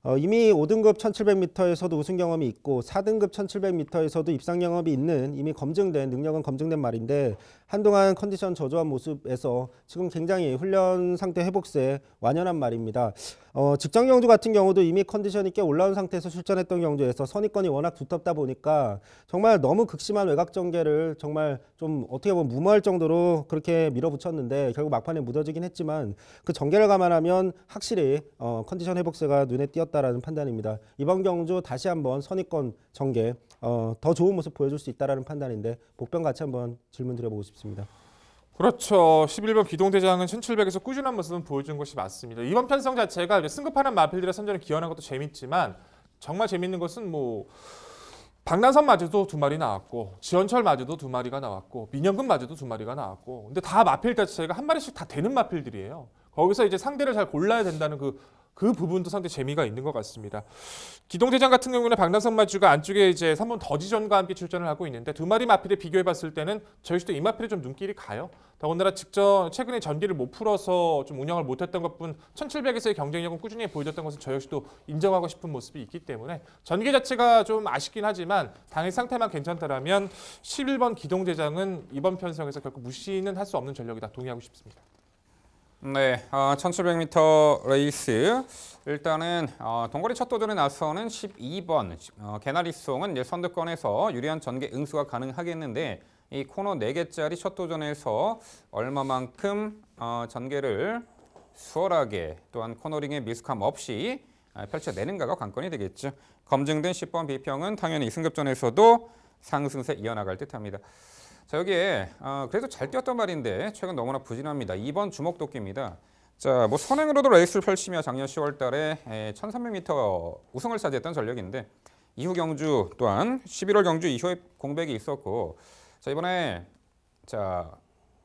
어, 이미 5등급 1700m에서도 우승 경험이 있고 4등급 1700m에서도 입상 경험이 있는 이미 검증된 능력은 검증된 말인데 한동안 컨디션 저조한 모습에서 지금 굉장히 훈련 상태 회복세 완연한 말입니다. 어, 직장 경주 같은 경우도 이미 컨디션이 꽤 올라온 상태에서 출전했던 경주에서 선입권이 워낙 두텁다 보니까 정말 너무 극심한 외곽 전개를 정말 좀 어떻게 보면 무모할 정도로 그렇게 밀어붙였는데 결국 막판에 묻어지긴 했지만 그 전개를 감안하면 확실히 어, 컨디션 회복세가 눈에 띄었 있었다라는 판단입니다. 이번 경주 다시 한번 선입권 전개 어, 더 좋은 모습 보여줄 수 있다라는 판단인데 복병 같이 한번 질문 드려보고 싶습니다. 그렇죠. 11번 기동대장은 1700에서 꾸준한 모습은 보여준 것이 맞습니다. 이번 편성 자체가 승급하는 마필들의 선전을 기원한 것도 재밌지만 정말 재밌는 것은 뭐 박난선 마저도 두 마리 나왔고 지원철 마저도 두 마리가 나왔고 민영근 마저도 두 마리가 나왔고 근데 다 마필 자체가 한 마리씩 다 되는 마필들이에요. 거기서 이제 상대를 잘 골라야 된다는 그, 그 부분도 상당히 재미가 있는 것 같습니다. 기동대장 같은 경우는 박남성 마주가 안쪽에 이제 3번 더지전과 함께 출전을 하고 있는데 두 마리 마필에 비교해 봤을 때는 저희도 이 마필에 좀 눈길이 가요. 더군다나 직전 최근에 전기를 못 풀어서 좀 운영을 못했던 것뿐 1700에서의 경쟁력은 꾸준히 보여줬던 것은 저 역시도 인정하고 싶은 모습이 있기 때문에 전개 자체가 좀 아쉽긴 하지만 당일 상태만 괜찮다라 11번 기동대장은 이번 편성에서 결코 무시는 할 수 없는 전력이다 동의하고 싶습니다. 네, 어, 아, 1700m 레이스. 일단은 어, 동거리 첫 도전에 나서는 12번 어, 개나리송은 이제 선두권에서 유리한 전개 응수가 가능하겠는데 이 코너 4개짜리 첫 도전에서 얼마만큼 어, 전개를 수월하게 또한 코너링에 미숙함 없이 아, 펼쳐내는가가 관건이 되겠죠. 검증된 10번 비평은 당연히 승급전에서도 상승세 이어나갈 듯합니다. 자 여기에 아, 그래도 잘 뛰었던 말인데 최근 너무나 부진합니다. 2번 주먹 도끼입니다. 자, 뭐 선행으로도 레이스를 펼치며 작년 10월 달에 에, 1300m 우승을 차지했던 전력인데 이후 경주 또한 11월 경주 이후에 공백이 있었고 자, 이번에 자,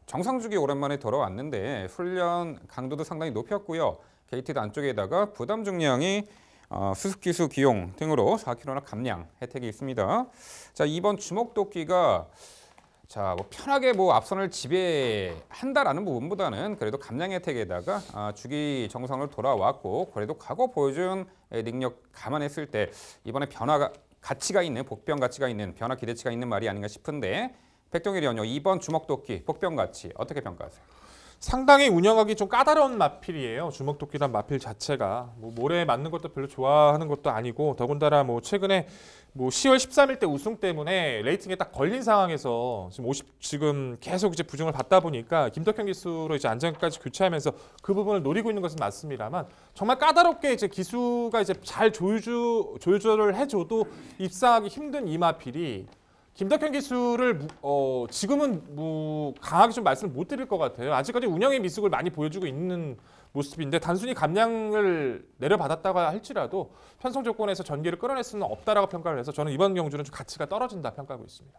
정상주기 오랜만에 돌아왔는데 훈련 강도도 상당히 높였고요. 게이트드 안쪽에다가 부담 중량이 어, 수습기수 기용 등으로 4kg나 감량 혜택이 있습니다. 자, 이번 주먹도끼가 자, 뭐 편하게 뭐 앞선을 지배한다라는 부분보다는 그래도 감량 혜택에다가 아, 주기 정상을 돌아왔고 그래도 과거 보여준 능력 감안했을 때 이번에 변화가 가치가 있는 복병 가치가 있는 변화 기대치가 있는 말이 아닌가 싶은데 백종일 연요 이번 주먹도끼 복병 가치 어떻게 평가하세요? 상당히 운영하기 좀 까다로운 마필이에요. 주먹도끼단 마필 자체가 뭐 모래에 맞는 것도 별로 좋아하는 것도 아니고 더군다나 뭐 최근에 뭐 10월 13일 때 우승 때문에 레이팅에 딱 걸린 상황에서 지금 50 지금 계속 이제 부정을 받다 보니까 김덕현 기수로 이제 안정까지 교체하면서 그 부분을 노리고 있는 것은 맞습니다만 정말 까다롭게 이제 기수가 이제 잘 조율 조절을 해줘도 입상하기 힘든 이 마필이 김덕현 기수를 어, 지금은 뭐 강하게 좀 말씀을 못 드릴 것 같아요. 아직까지 운영의 미숙을 많이 보여주고 있는 모습인데 단순히 감량을 내려받았다가 할지라도 편성 조건에서 전기를 끌어낼 수는 없다라고 평가를 해서 저는 이번 경주는 좀 가치가 떨어진다 평가하고 있습니다.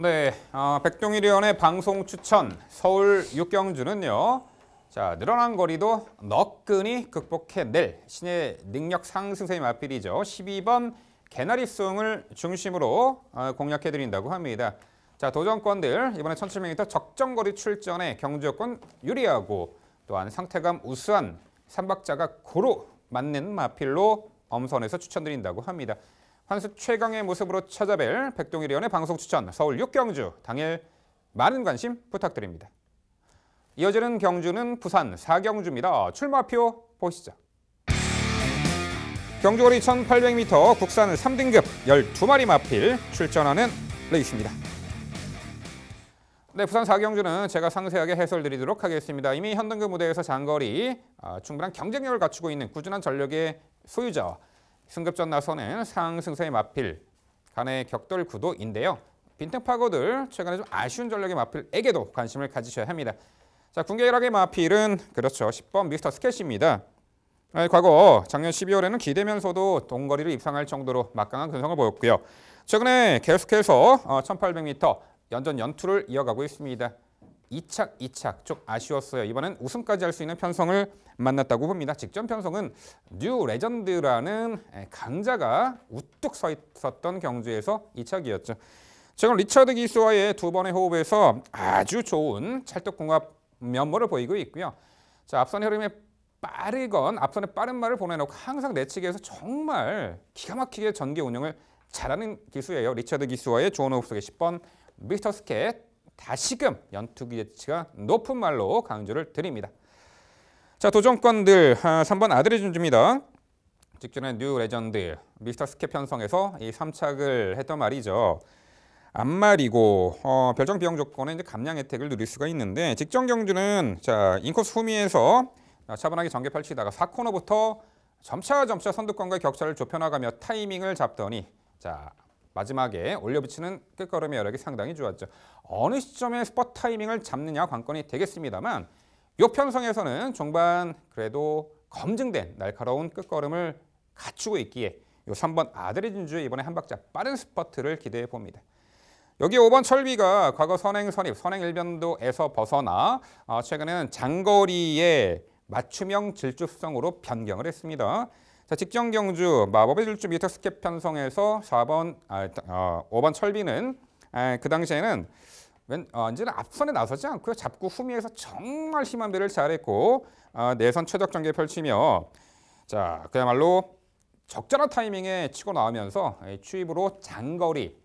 네, 어, 백종일 의원의 방송 추천 서울 6경주는요. 자, 늘어난 거리도 너끈히 극복해낼 신의 능력 상승세의 마필이죠. 12번 개나리송을 중심으로 어, 공략해드린다고 합니다. 자 도전권들 이번에 1700m 적정거리 출전에 경주여건 유리하고 또한 상태감 우수한 삼박자가 고루 맞는 마필로 엄선해서 추천드린다고 합니다. 환수 최강의 모습으로 찾아뵐 백동일위원회 방송 추천 서울 6경주 당일 많은 관심 부탁드립니다. 이어지는 경주는 부산 4경주입니다. 출마표 보시죠. 경주거리 1800m 국산 3등급 12마리 마필 출전하는 레이스입니다. 네, 부산 4경주는 제가 상세하게 해설드리도록 하겠습니다. 이미 현등급 무대에서 장거리 아, 충분한 경쟁력을 갖추고 있는 꾸준한 전력의 소유자 승급전 나서는 상승세의 마필 간의 격돌 구도인데요. 빈틈 파고들 최근에 좀 아쉬운 전력의 마필에게도 관심을 가지셔야 합니다. 자, 군계일학의 마필은 그렇죠. 10번 미스터 스케치입니다. 아, 과거 작년 12월에는 기대면서도 동거리를 입상할 정도로 막강한 근성을 보였고요. 최근에 계속해서 1800m 어, 연전 연투를 이어가고 있습니다. 2착, 2착 쭉 아쉬웠어요. 이번엔 우승까지 할 수 있는 편성을 만났다고 봅니다. 직전 편성은 뉴 레전드라는 강자가 우뚝 서 있었던 경주에서 2착이었죠. 최근 리처드 기수와의 두 번의 호흡에서 아주 좋은 찰떡궁합 면모를 보이고 있고요. 자, 앞선 흐름에 빠르건 앞선에 빠른 말을 보내놓고 항상 내치기에서 정말 기가 막히게 전기 운영을 잘하는 기수예요. 리차드 기수와의 존 호흡속의 10번 미스터 스캣 다시금 연투기 예치가 높은 말로 강조를 드립니다. 자 도전권들 3번 아, 아들의 준줍니다 직전에 뉴 레전드 미스터 스캣 편성에서 이 3착을 했던 말이죠. 안말이고 어, 별정 비용 조건에 이제 감량 혜택을 누릴 수가 있는데 직전 경주는 자 인코스 후미에서 아, 차분하게 전개 펼치다가 4코너부터 점차 점차 선두권과 격차를 좁혀나가며 타이밍을 잡더니 자 마지막에 올려붙이는 끝걸음의 여력이 상당히 좋았죠. 어느 시점에 스퍼 타이밍을 잡느냐 관건이 되겠습니다만 요 편성에서는 종반 그래도 검증된 날카로운 끝걸음을 갖추고 있기에 요 3번 아들의 진주의 이번에 한 박자 빠른 스퍼트를 기대해 봅니다. 여기 5번 철비가 과거 선행 선입, 선행 일변도에서 벗어나 어, 최근에는 장거리에 맞춤형 질주성으로 변경을 했습니다. 자, 직전 경주 마법의 질주 미터 스캡 편성에서 4번, 아, 어, 5번 철비는 아, 그 당시에는 왠, 어, 제는 앞선에 나서지 않고요. 잡고 후미에서 정말 심한 배를 잘했고 어, 내선 최적 전개 펼치며 자 그야말로 적절한 타이밍에 치고 나오면서 추입으로 장거리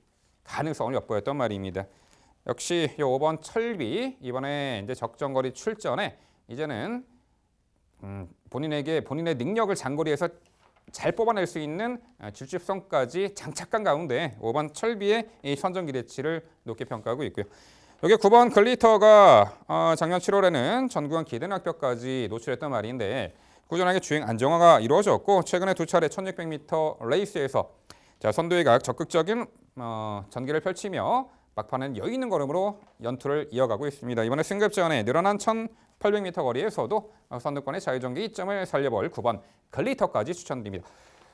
가능성을 엿보였던 말입니다. 역시 이 5번 철비 이번에 이제 적정거리 출전에 이제는 음, 본인에게 본인의 능력을 장거리에서 잘 뽑아낼 수 있는 질집성까지 아, 장착한 가운데 5번 철비의 선정 기대치를 높게 평가하고 있고요. 여기 9번 글리터가 어, 작년 7월에는 전국은 기대학교까지 노출했던 말인데 꾸준하게 주행 안정화가 이루어졌고 최근에 두 차례 1600m 레이스에서 자, 선두의 각 적극적인 어, 전개를 펼치며 막판은 여유 있는 걸음으로 연투를 이어가고 있습니다. 이번에 승급 전에 늘어난 1,800m 거리에서도 선두권의 자유전기 2점을 살려볼 9번 글리터까지 추천드립니다.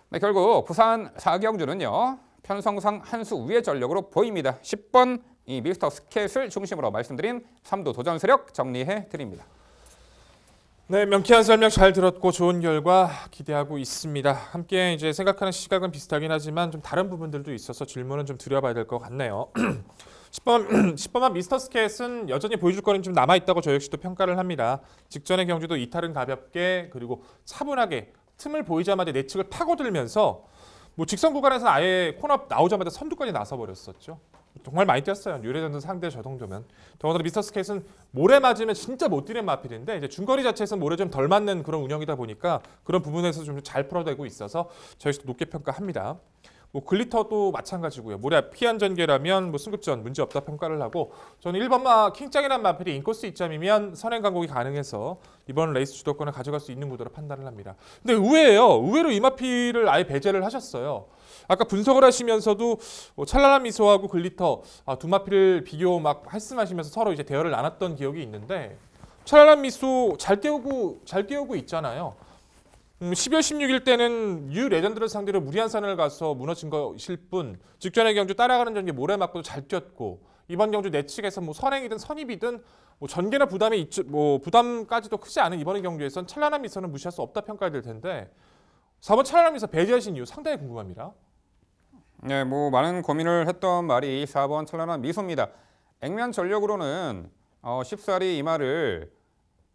네, 결국 부산 사경주는요. 편성상 한 수 위의 전력으로 보입니다. 10번 이 미스터 스켓을 중심으로 말씀드린 3도 도전 세력 정리해 드립니다. 네, 명쾌한 설명 잘 들었고 좋은 결과 기대하고 있습니다. 함께 이제 생각하는 시각은 비슷하긴 하지만 좀 다른 부분들도 있어서 질문은 좀 드려봐야 될 것 같네요. 10번, 10번만 미스터 스캣은 여전히 보여줄 거리는 좀 남아있다고 저 역시도 평가를 합니다. 직전의 경주도 이탈은 가볍게 그리고 차분하게 틈을 보이자마자 내측을 파고들면서 뭐 직선 구간에서 아예 코너 나오자마자 선두까지 나서버렸었죠. 정말 많이 뛰었어요. 유래전선 상대 저 정도면. 더군다나 미스터 스캣은 모래 맞으면 진짜 못 뛰는 마필인데 이제 중거리 자체에서는 모래 좀 덜 맞는 그런 운영이다 보니까 그런 부분에서 좀 잘 풀어내고 있어서 저희 도 높게 평가합니다. 뭐 글리터도 마찬가지고요. 무려 피한 전개라면 뭐 승급전 문제없다 평가를 하고 저는 1번마 킹짱이란 마필이 인코스 입점이면 선행 강곡이 가능해서 이번 레이스 주도권을 가져갈 수 있는 구도로 판단을 합니다. 근데 의외예요. 의외로 이 마필을 아예 배제를 하셨어요. 아까 분석을 하시면서도 뭐 찰나란 미소하고 글리터 아, 두 마필을 비교 막 말씀하시면서 서로 이제 대화를 나눴던 기억이 있는데 찰나란 미소 잘띄고잘띄고 있잖아요. 음, 12월 16일 때는 뉴 레전드를 상대로 무리한 산을 가서 무너진 것일 뿐 직전의 경주 따라가는 전기 모래 맞고도 잘 뛰었고 이번 경주 내측에서 뭐 선행이든 선입이든 뭐 전개나 부담이 있죠, 뭐 부담까지도 크지 않은 이번의 경주에선 찬란한 미소는 무시할 수 없다 평가해야 될 텐데 4번 찬란한 미소 배제하신 이유 상당히 궁금합니다. 네, 뭐 많은 고민을 했던 말이 4번 찬란한 미소입니다. 액면 전력으로는 어, 쉽사리 이 말을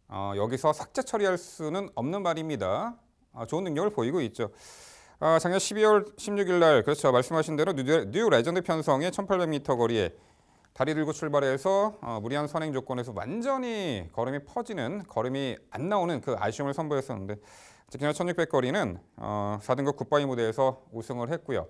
어, 여기서 삭제 처리할 수는 없는 말입니다. 아, 좋은 능력을 보이고 있죠. 아, 작년 12월 16일 날 그렇죠. 말씀하신 대로 뉴, 뉴 레전드 편성의 1800m 거리에 다리 들고 출발해서 어, 무리한 선행 조건에서 완전히 걸음이 퍼지는 걸음이 안 나오는 그 아쉬움을 선보였었는데 특히1600 거리는 어, 4등급 굿바이 무대에서 우승을 했고요.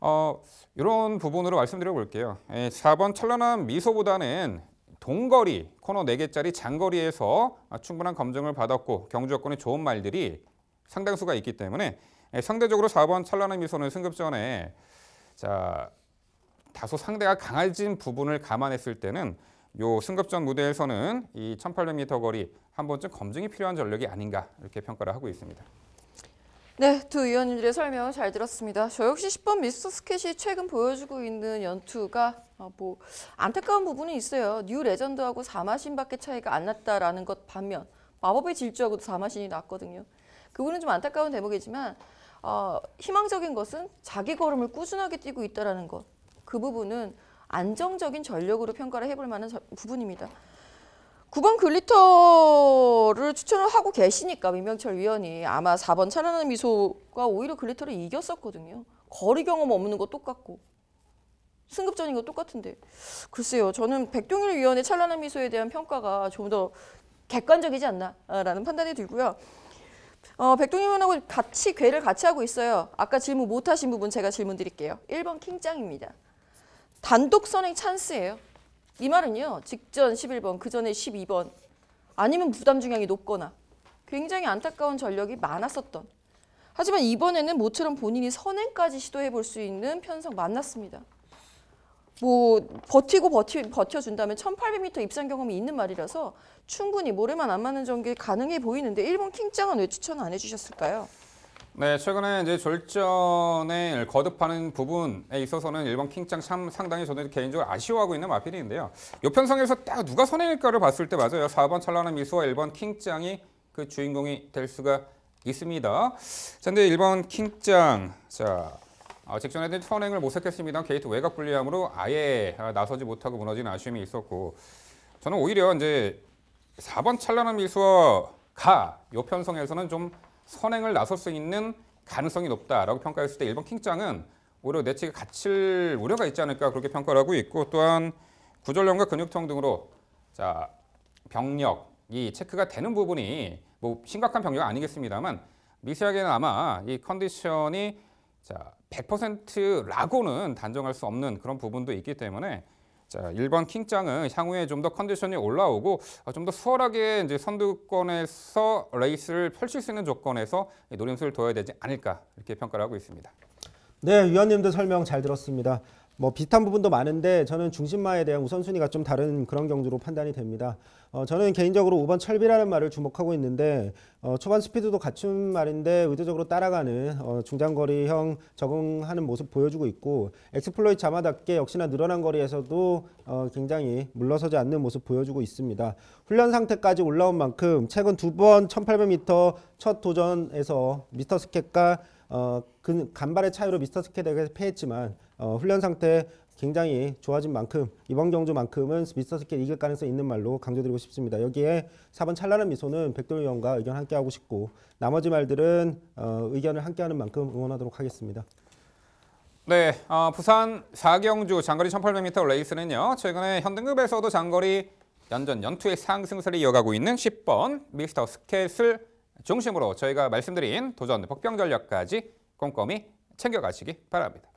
어, 이런 부분으로 말씀드려 볼게요. 4번 예, 찬란한 미소보다는 동거리 코너 네개짜리 장거리에서 충분한 검증을 받았고 경주 여건이 좋은 말들이 상당수가 있기 때문에 예, 상대적으로 4번 찬란의 미소는 승급 전에 자 다소 상대가 강해진 부분을 감안했을 때는 요 승급전 무대에서는 이 1800m 거리 한 번쯤 검증이 필요한 전력이 아닌가 이렇게 평가를 하고 있습니다. 네, 두 의원님들의 설명 잘 들었습니다. 저 역시 10번 미스터 스캣이 최근 보여주고 있는 연투가 어, 뭐 안타까운 부분이 있어요. 뉴 레전드하고 4마신밖에 차이가 안 났다라는 것 반면 마법의 질주하고도 4마신이 났거든요. 그분은 좀 안타까운 대목이지만 어, 희망적인 것은 자기 걸음을 꾸준하게 뛰고 있다는 것. 그 부분은 안정적인 전력으로 평가를 해볼 만한 부분입니다. 9번 글리터를 추천을 하고 계시니까 민명철 위원이 아마 4번 찬란한 미소가 오히려 글리터를 이겼었거든요. 거리 경험 없는 거 똑같고 승급전인 거 똑같은데 글쎄요 저는 백종일 위원의 찬란한 미소에 대한 평가가 좀 더 객관적이지 않나라는 판단이 들고요. 어, 백종일 위원하고 같이 괴를 같이 하고 있어요. 아까 질문 못하신 부분 제가 질문 드릴게요. 1번 킹짱입니다. 단독 선행 찬스예요. 이 말은요. 직전 11번, 그 전에 12번 아니면 부담 중량이 높거나 굉장히 안타까운 전력이 많았었던 하지만 이번에는 모처럼 본인이 선행까지 시도해 볼 수 있는 편성 만났습니다. 뭐 버티고 버티, 버텨준다면 1800m 입상 경험이 있는 말이라서 충분히 모래만 안 맞는 전개 가능해 보이는데 일본 킹짱은 왜 추천 안 해주셨을까요? 네, 최근에 이제 졸전에 거듭하는 부분에 있어서는 일본 킹짱참 상당히 저는 개인적으로 아쉬워하고 있는 마필인데요. 요편성에서 딱 누가 선행일까를 봤을 때 맞아요. 4번 찬란한 미소와 1번 킹짱이그 주인공이 될 수가 있습니다. 자, 근데 1번 킹짱 자, 어, 직전에 선행을 모색했습니다 게이트 외곽 불리함으로 아예 나서지 못하고 무너진 아쉬움이 있었고 저는 오히려 이제 4번 찬란한 미소가 와 요편성에서는 좀 선행을 나설 수 있는 가능성이 높다라고 평가했을 때 일본 킹장은 오히려 내치가 갇힐 우려가 있지 않을까 그렇게 평가를 하고 있고 또한 구절염과 근육통 등으로 자 병력이 체크가 되는 부분이 뭐 심각한 병력 아니겠습니다만 미세하게는 아마 이 컨디션이 자 100%라고는 단정할 수 없는 그런 부분도 있기 때문에 자, 1번 킹짱은 향후에 좀 더 컨디션이 올라오고 아, 좀더 수월하게 이제 선두권에서 레이스를 펼칠 수 있는 조건에서 노림수를 둬야 되지 않을까 이렇게 평가를 하고 있습니다. 네, 위원님들 설명 잘 들었습니다. 뭐 비슷한 부분도 많은데 저는 중심마에 대한 우선순위가 좀 다른 그런 경주로 판단이 됩니다. 어, 저는 개인적으로 5번 철비라는 말을 주목하고 있는데 어, 초반 스피드도 갖춘 말인데 의도적으로 따라가는 어, 중장거리형 적응하는 모습 보여주고 있고 엑스플로이 자마답게 역시나 늘어난 거리에서도 어, 굉장히 물러서지 않는 모습 보여주고 있습니다. 훈련 상태까지 올라온 만큼 최근 두 번 1800m 첫 도전에서 미스터 스캣과 어, 간발의 차이로 미스터 스캣에게 패했지만 어, 훈련 상태 굉장히 좋아진 만큼 이번 경주만큼은 미스터스킬 이길 가능성이 있는 말로 강조드리고 싶습니다. 여기에 4번 찬란한 미소는 백돌 의원과 의견 함께하고 싶고 나머지 말들은 어, 의견을 함께하는 만큼 응원하도록 하겠습니다. 네, 어, 부산 4경주 장거리 1800m 레이스는요. 최근에 현등급에서도 장거리 연전 연투의 상승세를 이어가고 있는 10번 미스터 스켓을 중심으로 저희가 말씀드린 도전 복병 전략까지 꼼꼼히 챙겨가시기 바랍니다.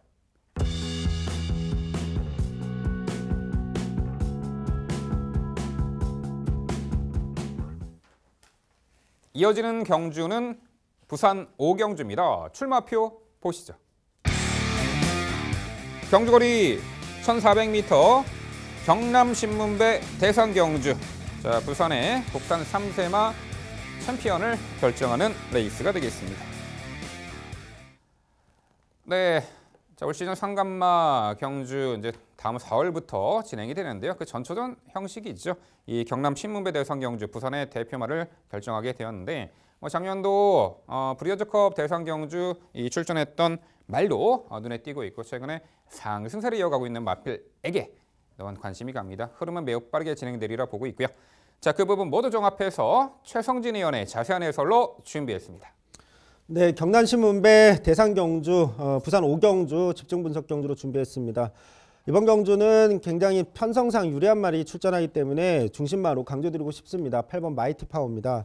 이어지는 경주는 부산 오경주입니다. 출마표 보시죠. 경주거리 1400m 경남신문배 대산경주 자 부산의 국산 3세마 챔피언을 결정하는 레이스가 되겠습니다. 네, 자올 시즌 상감마 경주 이제 다음 4월부터 진행이 되는데요. 그 전초전 형식이 죠이 경남 신문배 대성 경주 부산의 대표말을 결정하게 되었는데 뭐 작년도 어, 브리어즈컵 대성 경주 이 출전했던 말도 어, 눈에 띄고 있고 최근에 상승세를 이어가고 있는 마필에게 또한 관심이 갑니다. 흐름은 매우 빠르게 진행되리라 보고 있고요. 자, 그 부분 모두 종합해서 최성진 의원의 자세한 해설로 준비했습니다. 네, 경남신문배 대상경주, 어, 부산 오경주 집중분석 경주로 준비했습니다. 이번 경주는 굉장히 편성상 유리한 말이 출전하기 때문에 중심마로 강조드리고 싶습니다. 8번 마이티 파워입니다.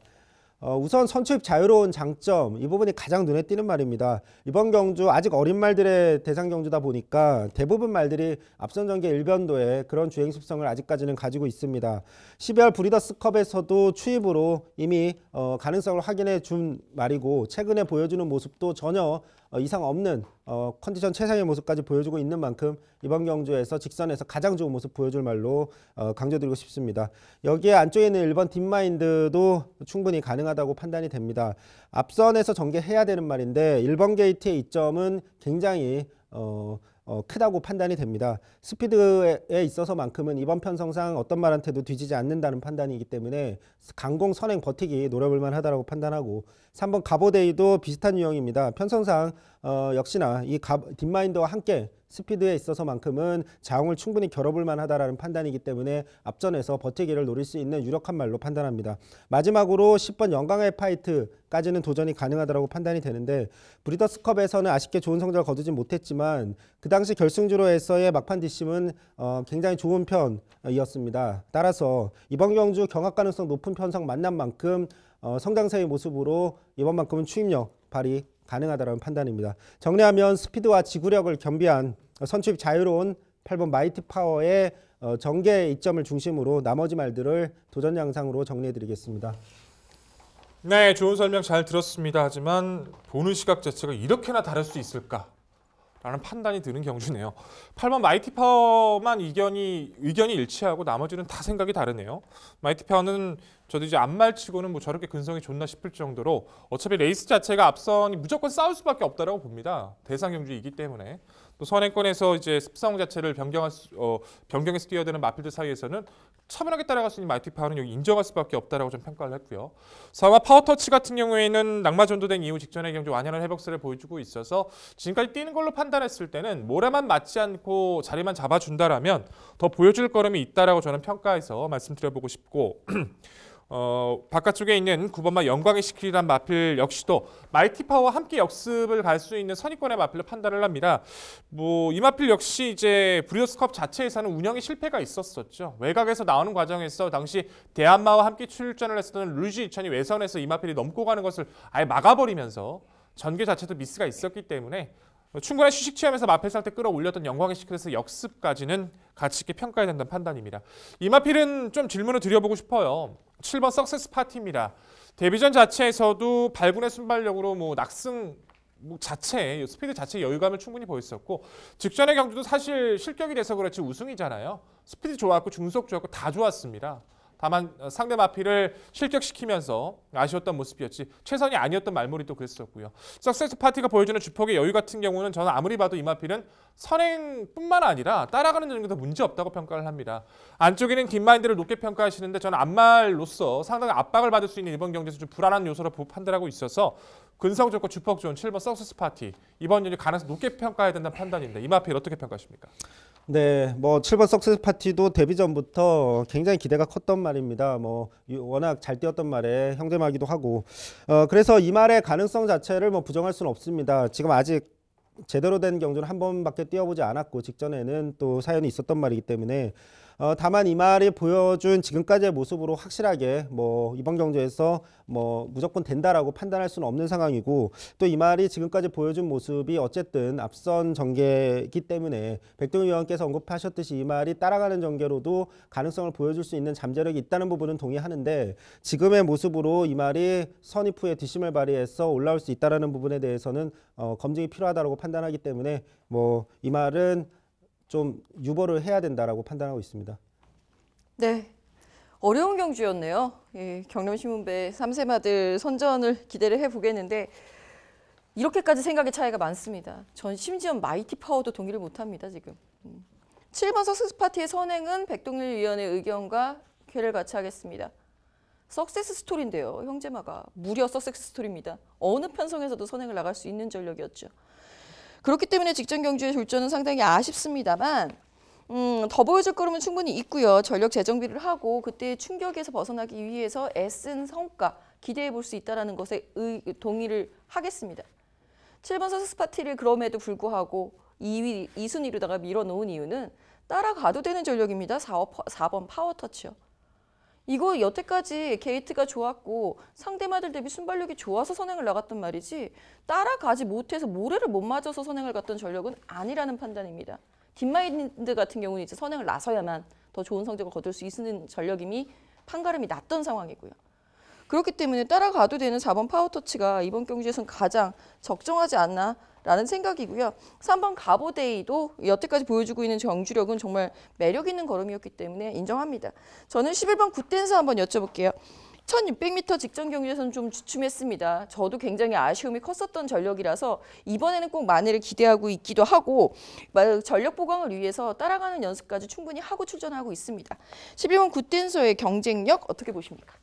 어, 우선 선출입 자유로운 장점 이 부분이 가장 눈에 띄는 말입니다. 이번 경주 아직 어린 말들의 대상 경주다 보니까 대부분 말들이 앞선 전개 일변도에 그런 주행 습성을 아직까지는 가지고 있습니다. 12월 브리더스컵에서도 추입으로 이미 어, 가능성을 확인해 준 말이고 최근에 보여주는 모습도 전혀 어, 이상 없는 어, 컨디션 최상의 모습까지 보여주고 있는 만큼 이번 경주에서 직선에서 가장 좋은 모습 보여줄 말로 어, 강조드리고 싶습니다. 여기에 안쪽에 있는 1번 딥마인드도 충분히 가능하다고 판단이 됩니다. 앞선에서 전개해야 되는 말인데 1번 게이트의 이점은 굉장히 어, 어, 크다고 판단이 됩니다. 스피드에 있어서만큼은 이번 편성상 어떤 말한테도 뒤지지 않는다는 판단이기 때문에 강공 선행 버티기 노려볼 만하다라고 판단하고 3번 가보데이도 비슷한 유형입니다. 편성상 어, 역시나 이 딥마인드와 함께 스피드에 있어서만큼은 자웅을 충분히 겨뤄볼 만하다라는 판단이기 때문에 앞전에서 버티기를 노릴 수 있는 유력한 말로 판단합니다. 마지막으로 10번 영광의 파이트까지는 도전이 가능하다고 판단이 되는데 브리더스컵에서는 아쉽게 좋은 성적을 거두진 못했지만 그 당시 결승주로에서의 막판 디심은 어, 굉장히 좋은 편이었습니다. 따라서 이번 경주 경합 가능성 높은 편성 만난 만큼 어, 성장세의 모습으로 이번만큼은 추입력 발이 가능하다라는 판단입니다. 정리하면 스피드와 지구력을 겸비한 선취 자유로운 8번 마이티 파워의 어, 전개 이점을 중심으로 나머지 말들을 도전 양상으로 정리해드리겠습니다. 네, 좋은 설명 잘 들었습니다. 하지만 보는 시각 자체가 이렇게나 다를 수 있을까? 라는 판단이 드는 경주네요. 8번 마이티파워만 의견이, 의견이 일치하고 나머지는 다 생각이 다르네요. 마이티파워는 저도 이제 안말치고는 뭐 저렇게 근성이 좋나 싶을 정도로 어차피 레이스 자체가 앞선이 무조건 싸울 수밖에 없다고 봅니다. 대상 경주이기 때문에. 또 선행권에서 이제 습성 자체를 변경할 수, 어, 변경해서 뛰어드는 마필드 사이에서는 차분하게 따라갈 수 있는 마이티 파워는 인정할 수밖에 없다라고 좀 평가를 했고요. 사마 파워터치 같은 경우에는 낙마 전도된 이후 직전의 경기 완연한 회복세를 보여주고 있어서 지금까지 뛰는 걸로 판단했을 때는 모래만 맞지 않고 자리만 잡아준다라면 더 보여줄 걸음이 있다라고 저는 평가해서 말씀드려보고 싶고 어, 바깥쪽에 있는 9번마 영광의 시킬이란 마필 역시도 말티파와 함께 역습을 갈 수 있는 선입권의 마필로 판단을 합니다. 뭐 이 마필 역시 이제 브리오스컵 자체에서는 운영에 실패가 있었었죠. 외곽에서 나오는 과정에서 당시 대한마와 함께 출전을 했었던 루지 이천이 외선에서 이 마필이 넘고 가는 것을 아예 막아버리면서 전개 자체도 미스가 있었기 때문에 충분한 휴식 취하면서 마필 상태 끌어올렸던 영광의 시크릿에서 역습까지는 가치 있게 평가해야 된다는 판단입니다. 이마필은 좀 질문을 드려보고 싶어요. 7번 석세스 파티입니다. 데뷔전 자체에서도 발군의 순발력으로 뭐 낙승 뭐 자체 스피드 자체 여유감을 충분히 보였었고 직전의 경주도 사실 실격이 돼서 그렇지 우승이잖아요. 스피드 좋았고 중속 좋았고 다 좋았습니다. 다만 어, 상대 마피를 실격시키면서 아쉬웠던 모습이었지 최선이 아니었던 말몰이도 그랬었고요. 석세스 파티가 보여주는 주폭의 여유 같은 경우는 저는 아무리 봐도 이 마피는 선행뿐만 아니라 따라가는 능력도 문제없다고 평가를 합니다. 안쪽에는 긴마인드를 높게 평가하시는데 저는 안말로서 상당히 압박을 받을 수 있는 일본 경기에서 좀 불안한 요소로 판단하고 있어서 근성 좋고 주폭 좋은 7번 석세스 파티 이번 연이 가능성 높게 평가해야 된다는 판단인데 이 마피를 어떻게 평가하십니까? 네, 뭐 7번 석세스 파티도 데뷔 전부터 굉장히 기대가 컸던 말입니다. 뭐 워낙 잘 뛰었던 말에 형제마기도 하고, 어 그래서 이 말의 가능성 자체를 뭐 부정할 수는 없습니다. 지금 아직 제대로 된 경주는 한 번밖에 뛰어보지 않았고 직전에는 또 사연이 있었던 말이기 때문에 어, 다만 이 말이 보여준 지금까지의 모습으로 확실하게 뭐 이번 경제에서 뭐 무조건 된다라고 판단할 수는 없는 상황이고 또 이 말이 지금까지 보여준 모습이 어쨌든 앞선 전개이기 때문에 백동희 의원께서 언급하셨듯이 이 말이 따라가는 전개로도 가능성을 보여줄 수 있는 잠재력이 있다는 부분은 동의하는데 지금의 모습으로 이 말이 선입 후에 뒷심을 발휘해서 올라올 수있다는 부분에 대해서는 어, 검증이 필요하다고 판단하기 때문에 뭐 이 말은 좀 유보를 해야 된다라고 판단하고 있습니다. 네. 어려운 경주였네요. 예, 경남신문배 3세마들 선전을 기대를 해보겠는데 이렇게까지 생각의 차이가 많습니다. 전 심지어 마이티 파워도 동의를 못합니다. 지금. 7번 음. 석세스 파티의 선행은 백동일 위원의 의견과 괴를 같이 하겠습니다. 석세스 스토리인데요. 형제마가 무려 석세스 스토리입니다. 어느 편성에서도 선행을 나갈 수 있는 전력이었죠. 그렇기 때문에 직전 경주의 졸전은 상당히 아쉽습니다만 음, 더 보여줄 거라면 충분히 있고요. 전력 재정비를 하고 그때 의 충격에서 벗어나기 위해서 애쓴 성과 기대해 볼 수 있다는 것에 의, 동의를 하겠습니다. 7번 서수 스파티를 그럼에도 불구하고 2위, 2순위로다가 밀어놓은 이유는 따라가도 되는 전력입니다. 4, 4번 파워터치요. 이거 여태까지 게이트가 좋았고 상대마들 대비 순발력이 좋아서 선행을 나갔단 말이지 따라가지 못해서 모래를 못 맞아서 선행을 갔던 전력은 아니라는 판단입니다. 딥마인드 같은 경우는 이제 선행을 나서야만 더 좋은 성적을 거둘 수 있는 전력임이 판가름이 났던 상황이고요. 그렇기 때문에 따라가도 되는 4번 파워터치가 이번 경기에서는 가장 적정하지 않나 라는 생각이고요. 3번 가보데이도 여태까지 보여주고 있는 정주력은 정말 매력 있는 걸음이었기 때문에 인정합니다. 저는 11번 굿댄스 한번 여쭤볼게요. 1600m 직전 경기에서는 좀 주춤했습니다. 저도 굉장히 아쉬움이 컸었던 전력이라서 이번에는 꼭 만회를 기대하고 있기도 하고 전력 보강을 위해서 따라가는 연습까지 충분히 하고 출전하고 있습니다. 11번 굿댄서의 경쟁력 어떻게 보십니까?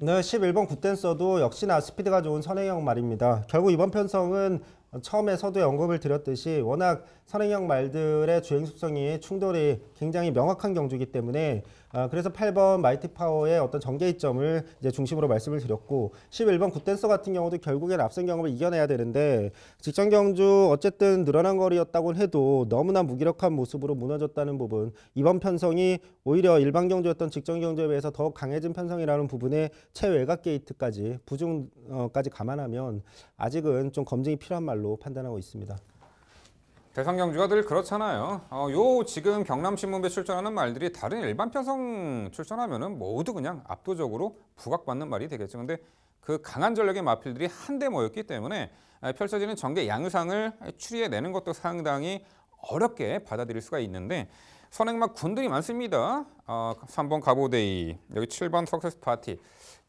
네, 11번 굿댄서도 역시나 스피드가 좋은 선행형 말입니다. 결국 이번 편성은 처음에 서두에 언급을 드렸듯이 워낙 선행형 말들의 주행 속성이 충돌이 굉장히 명확한 경주이기 때문에 아, 그래서 8번 마이티 파워의 어떤 정계이점을 이제 중심으로 말씀을 드렸고 11번 굿댄서 같은 경우도 결국엔 앞선 경험을 이겨내야 되는데 직전 경주 어쨌든 늘어난 거리였다고 해도 너무나 무기력한 모습으로 무너졌다는 부분 이번 편성이 오히려 일반 경주였던 직전 경주에 비해서 더 강해진 편성이라는 부분에 최외곽 게이트까지 부중까지 어, 감안하면 아직은 좀 검증이 필요한 말로 걸로 판단하고 있습니다. 대상 경주가 늘 그렇잖아요. 어, 요 지금 경남신문배 출전하는 말들이 다른 일반 편성 출전하면 모두 그냥 압도적으로 부각받는 말이 되겠죠. 근데 그 강한 전력의 마필들이 한데 모였기 때문에 펼쳐지는 전개 양상을 추리해내는 것도 상당히 어렵게 받아들일 수가 있는데 선행막 군들이 많습니다. 어, 3번 가보데이, 여기 7번 석세스 파티.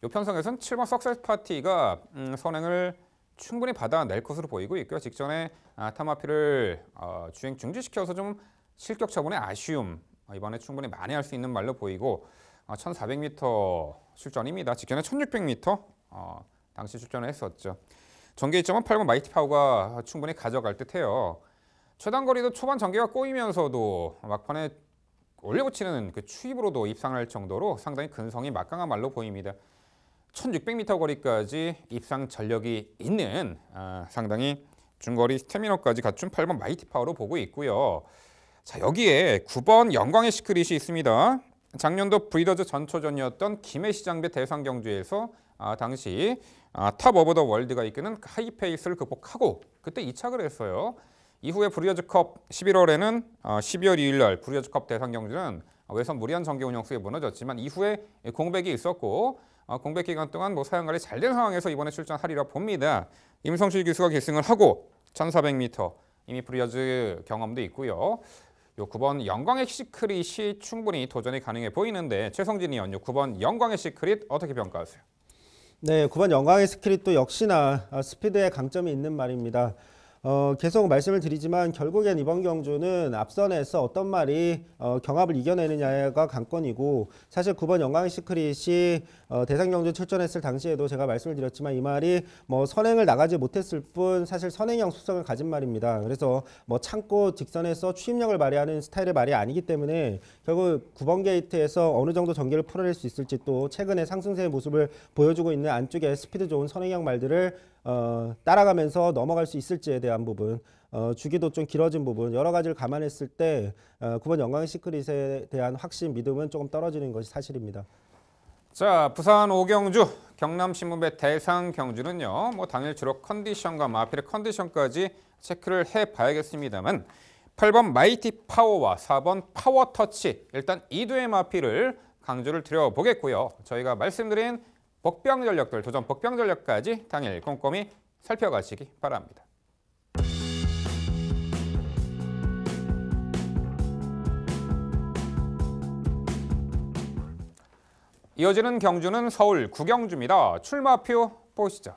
요 편성에서는 7번 석세스 파티가 음, 선행을 충분히 받아낼 것으로 보이고 있고요. 직전에 아, 타마피를 어, 주행 중지시켜서 좀 실격 처분의 아쉬움 어, 이번에 충분히 만회할 수 있는 말로 보이고 1400m 어, 출전입니다. 직전에 1600m 당시 출전을 했었죠. 전개 2.8번 마이티 파우가 충분히 가져갈 듯해요. 최단 거리도 초반 전개가 꼬이면서도 막판에 올려붙이는 그 추입으로도 입상할 정도로 상당히 근성이 막강한 말로 보입니다. 1600m 거리까지 입상 전력이 있는 아, 상당히 중거리 스태미너까지 갖춘 8번 마이티 파워로 보고 있고요. 자 여기에 9번 영광의 시크릿이 있습니다. 작년도 브리더즈 전초전이었던 김해시장배 대상경주에서 아, 당시 아, 탑 오브 더 월드가 이끄는 하이페이스를 극복하고 그때 2착을 했어요. 이후에 브리더즈컵 11월에는 어, 아, 12월 2일 날 브리더즈컵 대상 경주는 외선 무리한 정기 운영 속에 무너졌지만 이후에 공백이 있었고 어, 공백 기간 동안 뭐 사양 관리 잘 된 상황에서 이번에 출전하리라 봅니다. 임성실 기수가 계승을 하고 1400m 이미 프리어즈 경험도 있고요. 요 9번 영광의 시크릿이 충분히 도전이 가능해 보이는데 최성진이 연요 9번 영광의 시크릿 어떻게 평가하세요? 네, 9번 영광의 시크릿도 역시나 어, 스피드의 강점이 있는 말입니다. 어, 계속 말씀을 드리지만 결국엔 이번 경주는 앞선에서 어떤 말이 어, 경합을 이겨내느냐가 관건이고 사실 9번 영광 시크릿이 어, 대상 경주 출전했을 당시에도 제가 말씀을 드렸지만 이 말이 뭐 선행을 나가지 못했을 뿐 사실 선행형 수성을 가진 말입니다. 그래서 뭐 창고 직선에서 추임력을 발휘하는 스타일의 말이 아니기 때문에 결국 9번 게이트에서 어느 정도 전개를 풀어낼 수 있을지 또 최근에 상승세의 모습을 보여주고 있는 안쪽에 스피드 좋은 선행형 말들을 어, 따라가면서 넘어갈 수 있을지에 대한 부분 어, 주기도 좀 길어진 부분 여러 가지를 감안했을 때 어, 9번 영광 의 시크릿에 대한 확신 믿음은 조금 떨어지는 것이 사실입니다. 자 부산 오경주 경남신문배 대상 경주는요 뭐 당일 주로 컨디션과 마필의 컨디션까지 체크를 해봐야겠습니다만 8번 마이티 파워와 4번 파워 터치 일단 2두의 마필을 강조를 드려보겠고요 저희가 말씀드린 복병 전력들, 도전 복병 전력까지 당일 꼼꼼히 살펴가시기 바랍니다. 이어지는 경주는 서울 구경주입니다. 출마표 보시죠.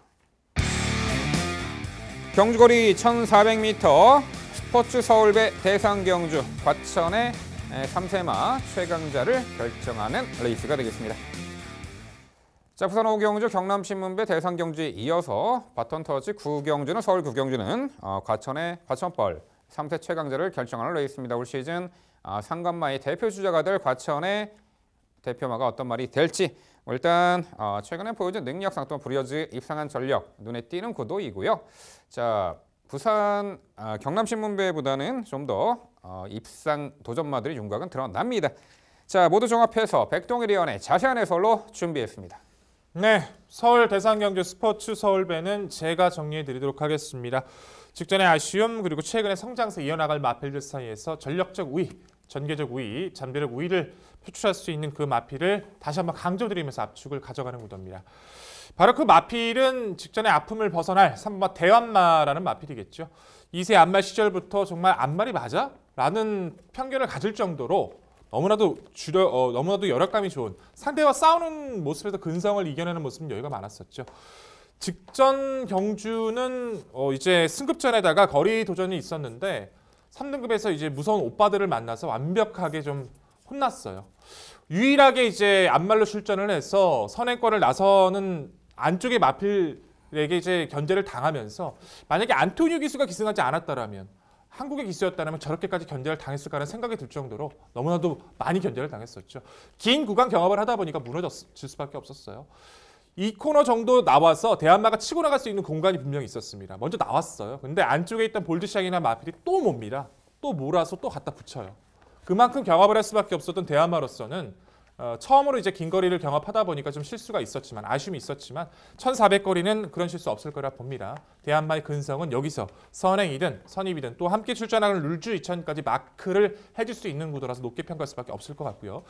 경주거리 1400m 스포츠 서울배 대상경주 과천의 3세마 최강자를 결정하는 레이스가 되겠습니다. 자, 부산 오경주 경남신문배 대상경주에 이어서 바톤터치 구경주는 서울 구경주는 어, 과천의 과천벌 3세 최강자를 결정하는 레이스입니다. 올 시즌 아, 상간마의 대표 주자가 될 과천의 대표마가 어떤 말이 될지 뭐 일단 어, 최근에 보여준 능력상 또한 브리어즈 입상한 전력 눈에 띄는 구도이고요. 자 부산 어, 아, 경남신문배보다는 좀 더 어, 입상 도전마들의 윤곽은 드러납니다. 자 모두 종합해서 백동일 위원의 자세한 해설로 준비했습니다. 네, 서울 대상경주 스포츠 서울배는 제가 정리해드리도록 하겠습니다. 직전의 아쉬움 그리고 최근의 성장세 이어나갈 마필들 사이에서 전력적 우위, 전개적 우위, 잠재력 우위를 표출할 수 있는 그 마필을 다시 한번 강조드리면서 압축을 가져가는 구도입니다. 바로 그 마필은 직전의 아픔을 벗어날 3번 대완마라는 마필이겠죠. 2세 안말 시절부터 정말 안말이 맞아? 라는 편견을 가질 정도로 너무나도 주려 어, 너무나도 열악감이 좋은 상대와 싸우는 모습에서 근성을 이겨내는 모습은 여유가 많았었죠. 직전 경주는 어, 이제 승급전에다가 거리 도전이 있었는데 3등급에서 이제 무서운 오빠들을 만나서 완벽하게 좀 혼났어요. 유일하게 이제 안말로 출전을 해서 선행권을 나서는 안쪽에 마필에게 이제 견제를 당하면서 만약에 안토니오 기수가 기승하지 않았다라면 한국에 기수였다면 저렇게까지 견제를 당했을까라는 생각이 들 정도로 너무나도 많이 견제를 당했었죠. 긴 구간 경합을 하다 보니까 무너졌을 수밖에 없었어요. 이 코너 정도 나와서 대한마가 치고 나갈 수 있는 공간이 분명히 있었습니다. 먼저 나왔어요. 근데 안쪽에 있던 볼드샹이나 마필이 또 뭡니다. 또 몰아서 또 갖다 붙여요. 그만큼 경합을 할 수밖에 없었던 대한마로서는 어, 처음으로 이제 긴 거리를 경합하다 보니까 좀 실수가 있었지만 아쉬움이 있었지만 1400 거리는 그런 실수 없을 거라 봅니다. 대한마의 근성은 여기서 선행이든 선입이든 또 함께 출전하는 룰주 2000까지 마크를 해줄 수 있는 구도라서 높게 평가할 수밖에 없을 것 같고요.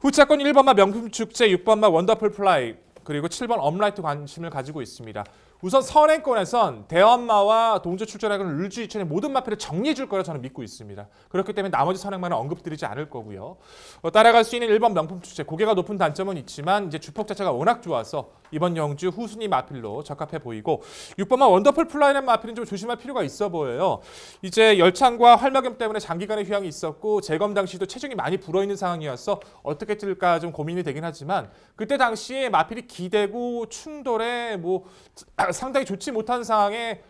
후차권 1번마 명품 축제, 6번마 원더풀 플라이 그리고 7번 업라이트 관심을 가지고 있습니다. 우선 선행권에선 대엄마와 동조 출전하는 룰주이천의 모든 마패를 정리해 줄 거라 저는 믿고 있습니다. 그렇기 때문에 나머지 선행만은 언급드리지 않을 거고요. 어, 따라갈 수 있는 1번 명품 출제 고개가 높은 단점은 있지만 이제 주폭 자체가 워낙 좋아서 이번 영주 후순위 마필로 적합해 보이고 6번만 원더풀 플라이넷 마필은 좀 조심할 필요가 있어 보여요. 이제 열창과 활막염 때문에 장기간의 휴양이 있었고 재검 당시도 체중이 많이 불어있는 상황이어서 어떻게 뛸까 좀 고민이 되긴 하지만 그때 당시에 마필이 기대고 충돌에 뭐 상당히 좋지 못한 상황에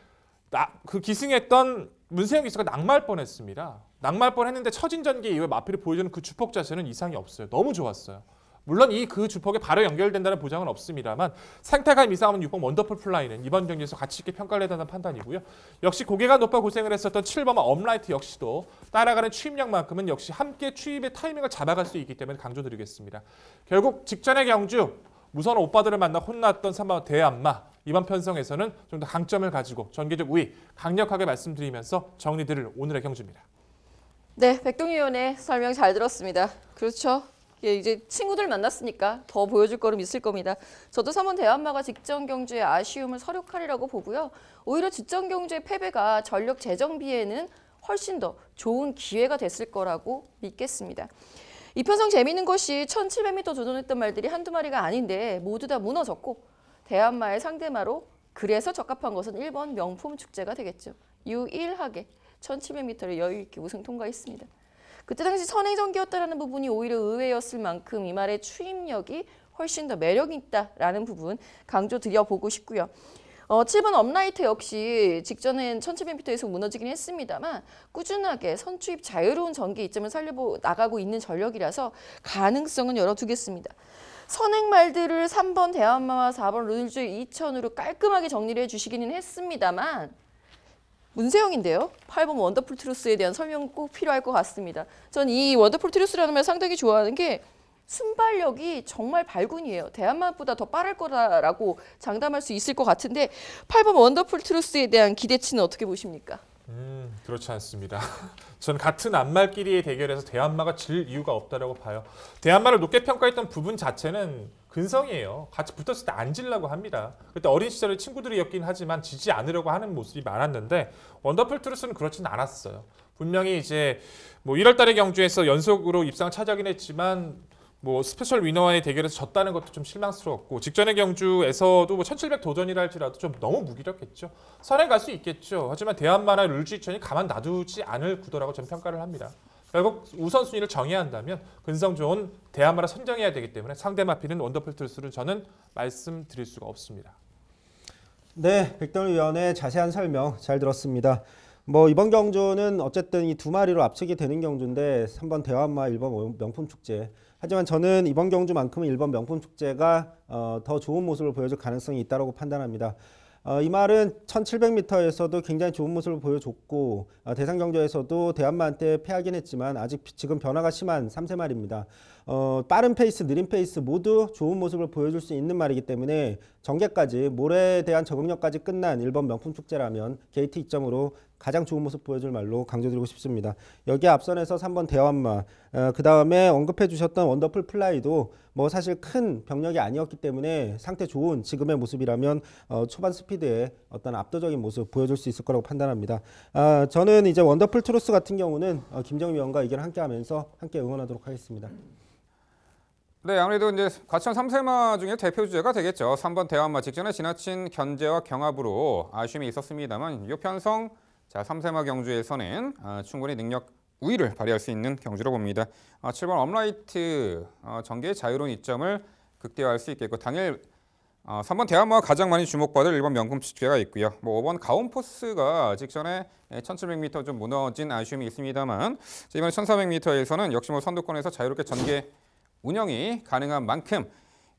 나, 그 기승했던 문세영 기수가 낙마할 뻔했습니다. 낙마할 뻔했는데 처진 전기 이후에 마피를 보여주는 그 주폭 자세는 이상이 없어요. 너무 좋았어요. 물론 이 그 주폭에 바로 연결된다는 보장은 없습니다만 생태감 이상하면 6번 원더풀 플라이는 이번 경기에서 가치 있게 평가를 해야 한다는 판단이고요. 역시 고개가 높아 고생을 했었던 7번 업라이트 역시도 따라가는 취입력만큼은 역시 함께 취입의 타이밍을 잡아갈 수 있기 때문에 강조드리겠습니다. 결국 직전의 경주 무선 오빠들을 만나 혼났던 3번 대안마 이번 편성에서는 좀 더 강점을 가지고 전개적 우위 강력하게 말씀드리면서 정리드릴 오늘의 경주입니다. 네, 백동희 의원의 설명 잘 들었습니다. 그렇죠. 예, 이제 친구들 만났으니까 더 보여줄 거름 있을 겁니다. 저도 3번 대안마가 직전 경주의 아쉬움을 서력하리라고 보고요. 오히려 직전 경주의 패배가 전력 재정비에는 훨씬 더 좋은 기회가 됐을 거라고 믿겠습니다. 이편성 재미있는 것이 1700m 조전했던 말들이 한두 마리가 아닌데 모두 다 무너졌고 대한마의 상대마로 그래서 적합한 것은 1번 명품 축제가 되겠죠. 유일하게 1700m를 여유있게 우승 통과했습니다. 그때 당시 선행전기였다라는 부분이 오히려 의외였을 만큼 이 말의 추임력이 훨씬 더 매력있다라는 부분 강조 드려보고 싶고요. 어, 7번 업라이트 역시 직전엔 1700m에서 무너지긴 했습니다만 꾸준하게 선추입 자유로운 전기 이점을 살려보 나가고 있는 전력이라서 가능성은 열어두겠습니다. 선행말들을 3번 대한마와 4번 룰즈 2천으로 깔끔하게 정리를 해주시기는 했습니다만 문세영인데요. 8번 원더풀 트루스에 대한 설명 꼭 필요할 것 같습니다. 전 이 원더풀 트루스라는 말 상당히 좋아하는 게 순발력이 정말 발군이에요. 대한민보다더 빠를 거다라고 장담할 수 있을 것 같은데 8번 원더풀 트루스에 대한 기대치는 어떻게 보십니까? 음, 그렇지 않습니다. 저 같은 안마끼리의 대결에서 대안마가 질 이유가 없다라고 봐요. 대안마를 높게 평가했던 부분 자체는 근성이에요. 같이 붙었을 때 안 질라고 합니다. 그때 어린 시절에 친구들이었긴 하지만 지지 않으려고 하는 모습이 많았는데 원더풀 트루스는 그렇진 않았어요. 분명히 이제 뭐 1월 달에 경주에서 연속으로 입상을 차지긴 했지만 뭐 스페셜 위너와의 대결에서 졌다는 것도 좀 실망스러웠고 직전의 경주에서도 뭐1700 도전이라 할지라도 좀 너무 무기력했죠. 선행 갈수 있겠죠. 하지만 대한만화 룰지천이 가만 놔두지 않을 구도라고 저는 평가를 합니다. 결국 우선순위를 정해야 한다면 근성 좋은 대한마라 선정해야 되기 때문에 상대 마필은 원더풀 틀수를 저는 말씀드릴 수가 없습니다. 네, 백동 위원의 자세한 설명 잘 들었습니다. 뭐 이번 경주는 어쨌든 이 두 마리로 압축이 되는 경주인데 3번 대한마 1번 명품 축제 하지만 저는 이번 경주만큼은 일본 명품 축제가 어, 더 좋은 모습을 보여줄 가능성이 있다고 판단합니다. 어, 이 말은 1700m에서도 굉장히 좋은 모습을 보여줬고 어, 대상 경주에서도 대한마한테 패하긴 했지만 아직 지금 변화가 심한 3세 말입니다. 어, 빠른 페이스, 느린 페이스 모두 좋은 모습을 보여줄 수 있는 말이기 때문에 전개까지 모레에 대한 적응력까지 끝난 일본 명품 축제라면 게이트 이점으로 가장 좋은 모습 보여줄 말로 강조드리고 싶습니다. 여기에 앞선에서 3번 대완마, 어, 그 다음에 언급해 주셨던 원더풀 플라이도 뭐 사실 큰 병력이 아니었기 때문에 상태 좋은 지금의 모습이라면 어, 초반 스피드에 어떤 압도적인 모습 보여줄 수 있을 거라고 판단합니다. 아, 저는 이제 원더풀 트로스 같은 경우는 어, 김정희 위원과 의견 함께하면서 함께 응원하도록 하겠습니다. 네, 아무래도 이제 과천 삼세마 중에 대표 주제가 되겠죠. 3번 대안마 직전에 지나친 견제와 경합으로 아쉬움이 있었습니다만 요편성 자 삼세마 경주에서는 아, 충분히 능력 우위를 발휘할 수 있는 경주로 봅니다. 아, 7번 업라이트 어, 전개의 자유로운 이점을 극대화할 수 있겠고 당일 아, 어, 3번 대한마가 가장 많이 주목받을 1번 명품 집계가 있고요. 뭐 5번 가온포스가 직전에 1700m 예, 좀 무너진 아쉬움이 있습니다만 이번에 1400m에서는 역시 뭐 선두권에서 자유롭게 전개 운영이 가능한 만큼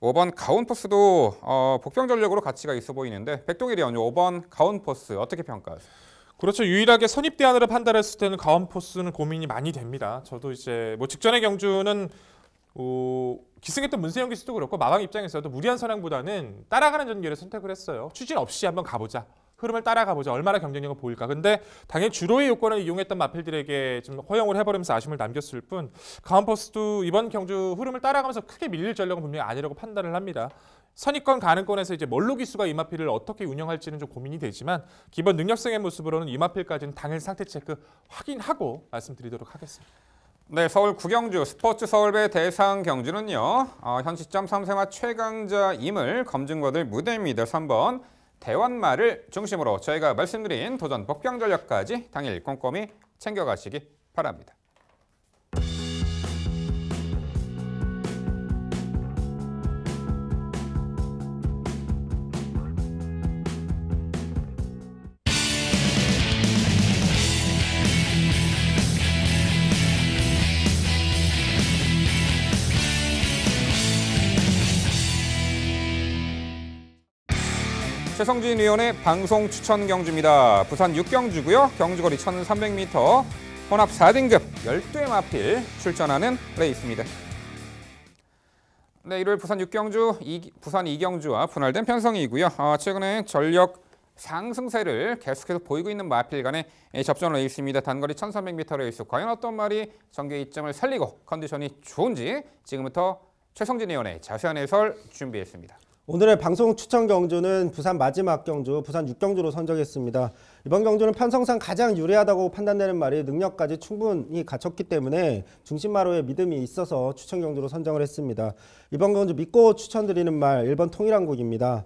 5번 가온포스도 어, 복병 전력으로 가치가 있어 보이는데 백동일이 연요 5번 가온포스 어떻게 평가하세요? 그렇죠. 유일하게 선입 대안으로 판단했을 때는 가온포스는 고민이 많이 됩니다. 저도 이제 뭐 직전의 경주는 어, 기승했던 문세영 기수도 그렇고 마방 입장에서도 무리한 선행보다는 따라가는 전개을 선택을 했어요. 추진 없이 한번 가보자. 흐름을 따라가 보자. 얼마나 경쟁력을 보일까. 근데 당연히 주로의 요건을 이용했던 마필들에게 좀 허용을 해버리면서 아쉬움을 남겼을 뿐 가운포스도 이번 경주 흐름을 따라가면서 크게 밀릴 전력은 분명히 아니라고 판단을 합니다. 선입권 가능권에서 이제 멀로기수가 이마필을 어떻게 운영할지는 좀 고민이 되지만 기본 능력성의 모습으로는 이마필까지는 당일 상태 체크 확인하고 말씀드리도록 하겠습니다. 네, 서울 구경주 스포츠 서울배 대상 경주는요. 어, 현 시점 삼세마 최강자임을 검증받을 무대입니다. 3번 대원말을 중심으로 저희가 말씀드린 도전 복병 전략까지 당일 꼼꼼히 챙겨가시기 바랍니다. 최성진 위원의 방송 추천 경주입니다. 부산 육경주고요. 경주거리 1300m 혼합 4등급 12회 마필 출전하는 레이스입니다. 네, 일요일 부산 육경주, 이, 부산 이경주와 분할된 편성이고요. 아, 최근에 전력 상승세를 계속해서 보이고 있는 마필 간의 접전 레이스입니다. 단거리 1300m 레이스. 과연 어떤 말이 전개 이점을 살리고 컨디션이 좋은지 지금부터 최성진 의원의 자세한 해설 준비했습니다. 오늘의 방송 추천 경주는 부산 마지막 경주, 부산 6경주로 선정했습니다. 이번 경주는 편성상 가장 유리하다고 판단되는 말이 능력까지 충분히 갖췄기 때문에 중심마로의 믿음이 있어서 추천 경주로 선정을 했습니다. 이번 경주 믿고 추천드리는 말 1번 통일한국입니다.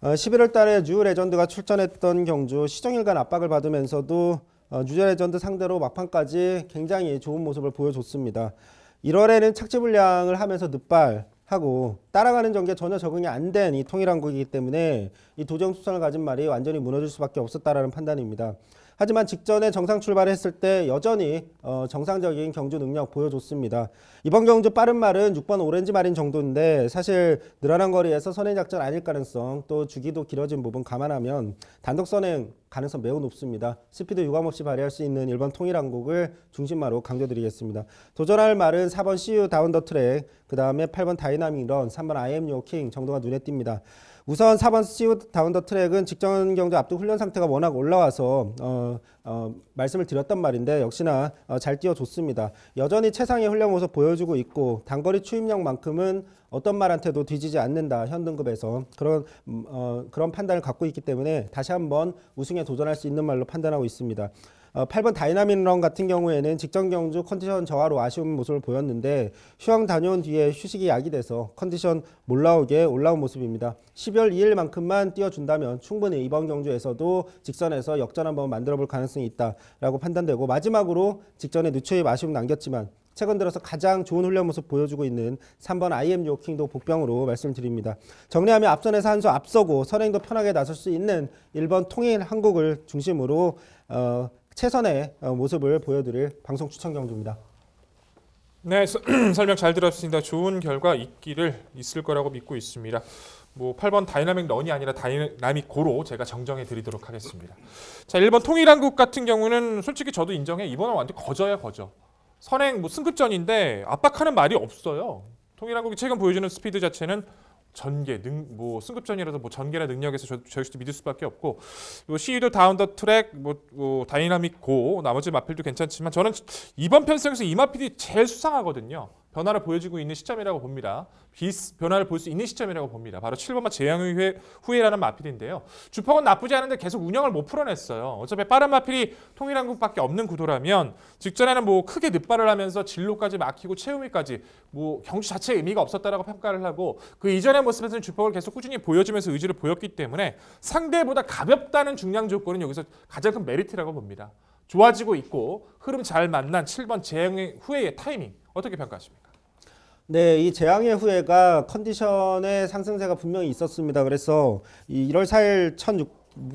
11월 어, 달에 뉴 레전드가 출전했던 경주 시정일간 압박을 받으면서도 어, 뉴 레전드 상대로 막판까지 굉장히 좋은 모습을 보여줬습니다. 1월에는 착지 분량을 하면서 늦발, 하고 따라가는 전개 전혀 적응이 안 된 이 통일한국이기 때문에 이 도정 수상을 가진 말이 완전히 무너질 수밖에 없었다라는 판단입니다. 하지만 직전에 정상 출발했을 때 여전히 어, 정상적인 경주 능력 보여줬습니다. 이번 경주 빠른 말은 6번 오렌지 마린 정도인데 사실 늘어난 거리에서 선행 작전 아닐 가능성 또 주기도 길어진 부분 감안하면 단독 선행 가능성 매우 높습니다. 스피드 유감없이 발휘할 수 있는 1번 통일한국을 중심마로 강조드리겠습니다. 도전할 말은 4번 CU 다운 더 트랙, 그 다음에 8번 다이나믹 런, 3번 IMU 킹 정도가 눈에 띕니다. 우선 4번 스티브 다운더 트랙은 직전 경제 앞두 훈련 상태가 워낙 올라와서 어, 어, 말씀을 드렸던 말인데 역시나 어, 잘 뛰어줬습니다. 여전히 최상의 훈련 모습 보여주고 있고 단거리 추임력만큼은 어떤 말한테도 뒤지지 않는다 현등급에서 그런 음, 어, 그런 판단을 갖고 있기 때문에 다시 한번 우승에 도전할 수 있는 말로 판단하고 있습니다. 8번 어, 다이나믹 런 같은 경우에는 직전 경주 컨디션 저하로 아쉬운 모습을 보였는데 휴양 다녀온 뒤에 휴식이 약이 돼서 컨디션 몰라오게 올라온 모습입니다. 12월 2일만큼만 뛰어준다면 충분히 이번 경주에서도 직선에서 역전 한번 만들어볼 가능성이 있다라고 판단되고 마지막으로 직전에 누추입 아쉬움 남겼지만 최근 들어서 가장 좋은 훈련 모습 보여주고 있는 3번 IM 요킹도 복병으로 말씀드립니다. 정리하면 앞선에서 한 수 앞서고 선행도 편하게 나설 수 있는 1번 통일 한국을 중심으로 어, 최선의 어, 모습을 보여드릴 방송 추천 경주입니다. 네, 설명 잘 들었습니다. 좋은 결과 있기를 있을 거라고 믿고 있습니다. 뭐 8번 다이나믹 런이 아니라 다이나믹 고로 제가 정정해 드리도록 하겠습니다. 자, 1번 통일한국 같은 경우는 솔직히 저도 인정해. 이번은 완전 거저야 거저. 선행 뭐 승급전인데 압박하는 말이 없어요. 통일한국이 최근 보여주는 스피드 자체는 전개, 능, 뭐승급전이라서뭐 전개나 능력에서 저, 저희도 믿을 수밖에 없고 요 뭐 시위도 다운더 트랙, 뭐, 뭐 다이나믹 고 나머지 마필도 괜찮지만 저는 이번 편성에서 이마필이 제일 수상하거든요. 변화를 보여주고 있는 시점이라고 봅니다. 비스 변화를 볼 수 있는 시점이라고 봅니다. 바로 7번만 재앙의 후회라는 마필인데요. 주폭은 나쁘지 않은데 계속 운영을 못 풀어냈어요. 어차피 빠른 마필이 통일한국밖에 없는 구도라면 직전에는 뭐 크게 늦발을 하면서 진로까지 막히고 채우미까지 뭐 경주 자체의 의미가 없었다라고 평가를 하고 그 이전의 모습에서는 주폭을 계속 꾸준히 보여주면서 의지를 보였기 때문에 상대보다 가볍다는 중량 조건은 여기서 가장 큰 메리트라고 봅니다. 좋아지고 있고 흐름 잘 만난 7번 재앙의 후회의 타이밍 어떻게 평가하십니까? 네, 이 재앙의 후예가 컨디션의 상승세가 분명히 있었습니다. 그래서 1월 4일 1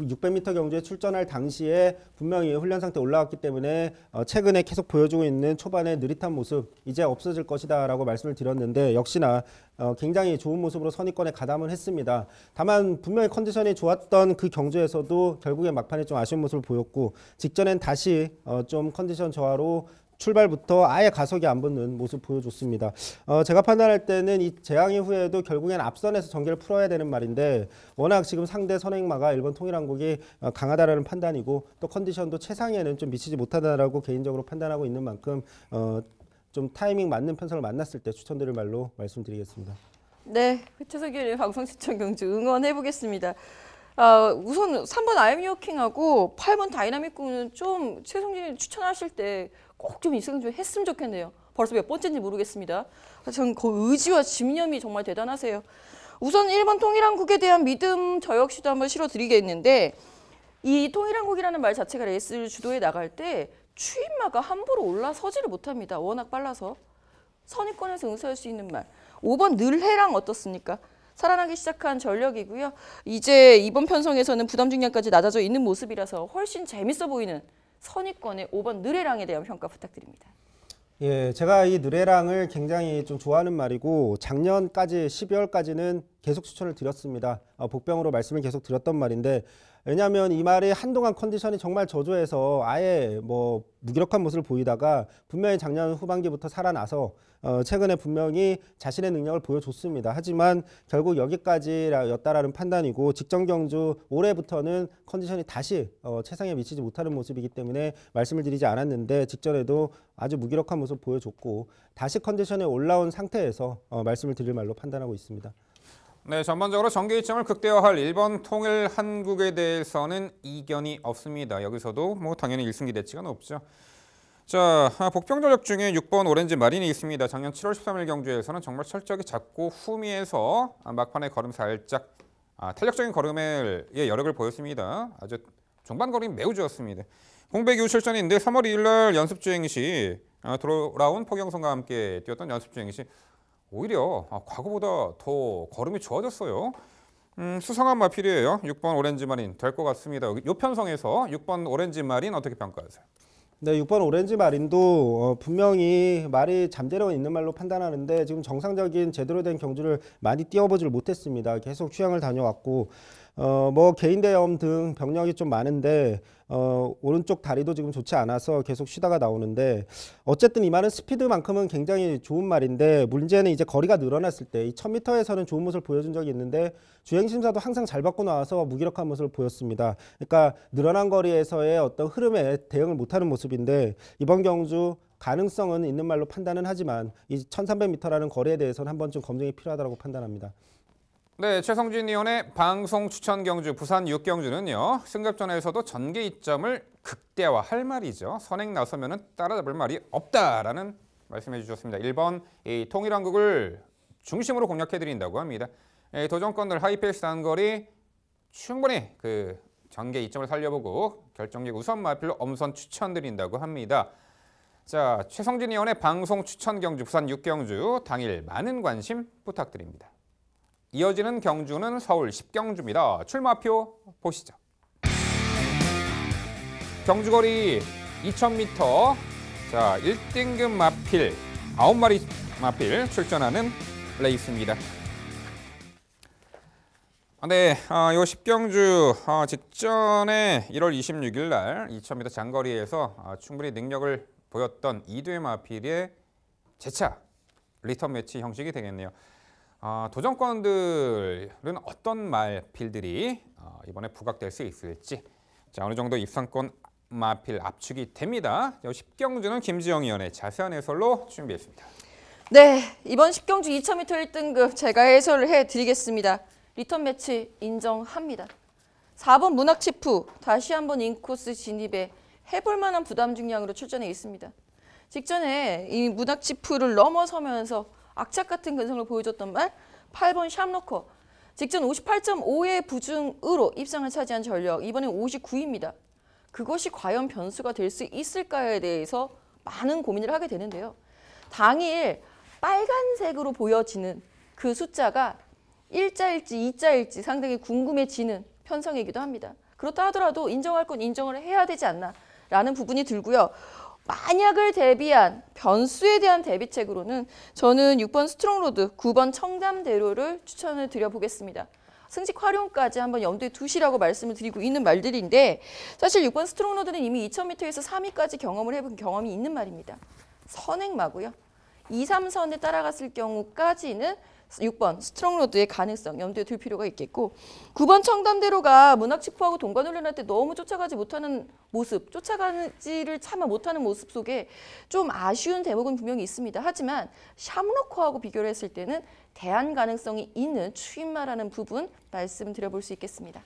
600m 경주에 출전할 당시에 분명히 훈련 상태 올라왔기 때문에 어, 최근에 계속 보여주고 있는 초반의 느릿한 모습 이제 없어질 것이다 라고 말씀을 드렸는데 역시나 어, 굉장히 좋은 모습으로 선입권에 가담을 했습니다. 다만 분명히 컨디션이 좋았던 그 경주에서도 결국에 막판에 좀 아쉬운 모습을 보였고 직전엔 다시 어, 좀 컨디션 저하로 출발부터 아예 가속이 안 붙는 모습 보여줬습니다. 어, 제가 판단할 때는 이 재앙 이후에도 결국엔 앞선에서 전개를 풀어야 되는 말인데 워낙 지금 상대 선행마가 일본 통일한국이 어, 강하다라는 판단이고 또 컨디션도 최상에는 좀 미치지 못하다라고 개인적으로 판단하고 있는 만큼 어, 좀 타이밍 맞는 편성을 만났을 때 추천드릴 말로 말씀드리겠습니다. 네, 최석일 방송 추천 경주 응원해 보겠습니다. 어, 우선 3번 아이엠 요킹하고 8번 다이나믹 구는 좀최성진 추천하실 때 꼭좀 이승 좀 했으면 좋겠네요. 벌써 몇 번째인지 모르겠습니다. 저는 그 의지와 집념이 정말 대단하세요. 우선 1번 통일한국에 대한 믿음 저 역시도 한번 실어드리겠는데 이 통일한국이라는 말 자체가 레이스를 주도해 나갈 때 추임마가 함부로 올라서지를 못합니다. 워낙 빨라서. 선입권에서 응수할 수 있는 말. 5번 늘해랑 어떻습니까? 살아나기 시작한 전력이고요. 이제 이번 편성에서는 부담 중량까지 낮아져 있는 모습이라서 훨씬 재밌어 보이는 선입권의 5번 느레랑에 대한 평가 부탁드립니다. 예, 제가 이 느레랑을 굉장히 좀 좋아하는 말이고 작년까지 12월까지는 계속 추천을 드렸습니다. 아, 복병으로 말씀을 계속 드렸던 말인데 왜냐하면 이 말이 한동안 컨디션이 정말 저조해서 아예 뭐 무기력한 모습을 보이다가 분명히 작년 후반기부터 살아나서 어 최근에 분명히 자신의 능력을 보여줬습니다. 하지만 결국 여기까지였다라는 판단이고 직전 경주 올해부터는 컨디션이 다시 어 최상에 미치지 못하는 모습이기 때문에 말씀을 드리지 않았는데 직전에도 아주 무기력한 모습 보여줬고 다시 컨디션에 올라온 상태에서 어 말씀을 드릴 말로 판단하고 있습니다. 네, 전반적으로 정계 이청을 극대화할 일본 통일 한국에 대해서는 이견이 없습니다. 여기서도 뭐 당연히 일승기 대치가 높죠. 자, 아, 복병 전력 중에 6번 오렌지 마린이 있습니다. 작년 7월 13일 경주에서는 정말 철저하게 잡고 후미에서 막판에 걸음 살짝 아, 탄력적인 걸음의 여력을 보였습니다. 아주 종반 걸음이 매우 좋았습니다. 공백 이후 실전인데 3월 2일 날 연습 주행 시 아, 돌아온 포경선과 함께 뛰었던 연습 주행 시 오히려 아, 과거보다 더 걸음이 좋아졌어요. 음, 수상한 마필이에요. 6번 오렌지 마린 될 것 같습니다. 요 편성에서 6번 오렌지 마린 어떻게 평가하세요? 네, 6번 오렌지 마린도 어, 분명히 말이 잠재력은 있는 말로 판단하는데 지금 정상적인 제대로 된 경주를 많이 뛰어보질 못했습니다. 계속 취향을 다녀왔고 어, 뭐 개인 대염 등 병력이 좀 많은데 어, 오른쪽 다리도 지금 좋지 않아서 계속 쉬다가 나오는데 어쨌든 이 말은 스피드만큼은 굉장히 좋은 말인데 문제는 이제 거리가 늘어났을 때이 1000m에서는 좋은 모습을 보여준 적이 있는데 주행 심사도 항상 잘 받고 나와서 무기력한 모습을 보였습니다. 그러니까 늘어난 거리에서의 어떤 흐름에 대응을 못하는 모습인데 이번 경주 가능성은 있는 말로 판단은 하지만 이 1300m라는 거리에 대해서는 한 번쯤 검증이 필요하다고 판단합니다. 네, 최성진 의원의 방송 추천 경주 부산 6경주는요. 승급전에서도 전개 이점을 극대화할 말이죠. 선행 나서면 따라잡을 말이 없다라는 말씀해 주셨습니다. 1번 이 통일한국을 중심으로 공략해드린다고 합니다. 이 도전권들 하이패스 단거리 충분히 그 전개 이점을 살려보고 결정적 우선 마필로 엄선 추천드린다고 합니다. 자, 최성진 의원의 방송 추천 경주 부산 6경주 당일 많은 관심 부탁드립니다. 이어지는 경주는 서울 10경주입니다. 출마표 보시죠. 경주거리 2000m 자 1등급 마필 9마리 마필 출전하는 레이스입니다. 아, 네, 아, 요 10경주 아, 직전에 1월 26일 날 2000m 장거리에서 아, 충분히 능력을 보였던 이두의 마필의 재차 리턴 매치 형식이 되겠네요. 어, 도전권들은 어떤 마필들이 어, 이번에 부각될 수 있을지 자 어느 정도 입상권 마필 압축이 됩니다. 10경주는 김지영 위원의 자세한 해설로 준비했습니다. 네, 이번 10경주 2000m 1등급 제가 해설을 해드리겠습니다. 리턴 매치 인정합니다. 4번 문학치프 다시 한번 인코스 진입에 해볼 만한 부담 중량으로 출전해 있습니다. 직전에 이 문학치프를 넘어서면서 악착 같은 근성을 보여줬던 말 8번 샵로커 직전 58.5의 부중으로 입상을 차지한 전력 이번엔 59입니다. 그것이 과연 변수가 될 수 있을까에 대해서 많은 고민을 하게 되는데요. 당일 빨간색으로 보여지는 그 숫자가 일자일지이자일지 상당히 궁금해지는 편성이기도 합니다. 그렇다 하더라도 인정할 건 인정을 해야 되지 않나라는 부분이 들고요. 만약을 대비한 변수에 대한 대비책으로는 저는 6번 스트롱로드, 9번 청담대로를 추천을 드려보겠습니다. 승식 활용까지 한번 염두에 두시라고 말씀을 드리고 있는 말들인데 사실 6번 스트롱로드는 이미 2000m에서 3위까지 경험을 해본 경험이 있는 말입니다. 선행마고요. 2, 3선에 따라갔을 경우까지는 6번 스트롱로드의 가능성 염두에 둘 필요가 있겠고 9번 청담대로가 문학직후하고 동관훈련할 때 너무 쫓아가지 못하는 모습 쫓아가지를 참아 못하는 모습 속에 좀 아쉬운 대목은 분명히 있습니다. 하지만 샴로코하고 비교를 했을 때는 대안 가능성이 있는 추임마라는 부분 말씀드려볼 수 있겠습니다.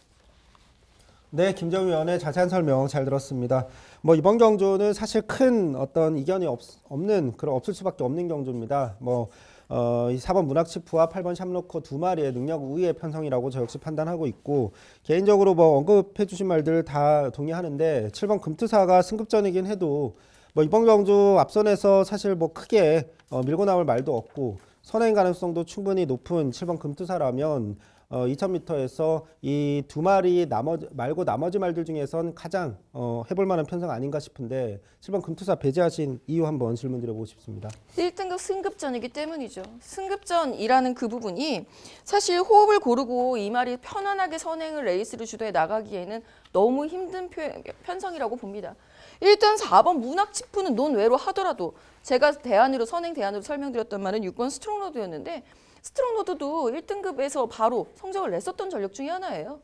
네, 김정우 위원의 자세한 설명 잘 들었습니다. 뭐 이번 경조는 사실 큰 어떤 이견이 없, 없는 그런 없을 수밖에 없는 경조입니다. 뭐 어, 이 4번 문학치프와 8번 샵로커 두 마리의 능력 우위의 편성이라고 저 역시 판단하고 있고 개인적으로 뭐 언급해 주신 말들 다 동의하는데 7번 금투사가 승급전이긴 해도 뭐 이번 경주 앞선에서 사실 뭐 크게 어, 밀고 나올 말도 없고 선행 가능성도 충분히 높은 7번 금투사라면 어, 2,000m에서 이 두 마리 나머지 말고 나머지 말들 중에선 가장 어, 해볼 만한 편성 아닌가 싶은데 7번 금투사 배제하신 이유 한번 질문드려보고 싶습니다. 1등급 승급전이기 때문이죠. 승급전이라는 그 부분이 사실 호흡을 고르고 이 말이 편안하게 선행을 레이스를 주도해 나가기에는 너무 힘든 표, 편성이라고 봅니다. 일단 4번 문학 치프는 논외로 하더라도 제가 대안으로 선행 대안으로 설명드렸던 말은 6번 스트롱로드였는데 스트롱노드도 1등급에서 바로 성적을 냈었던 전력 중에 하나예요.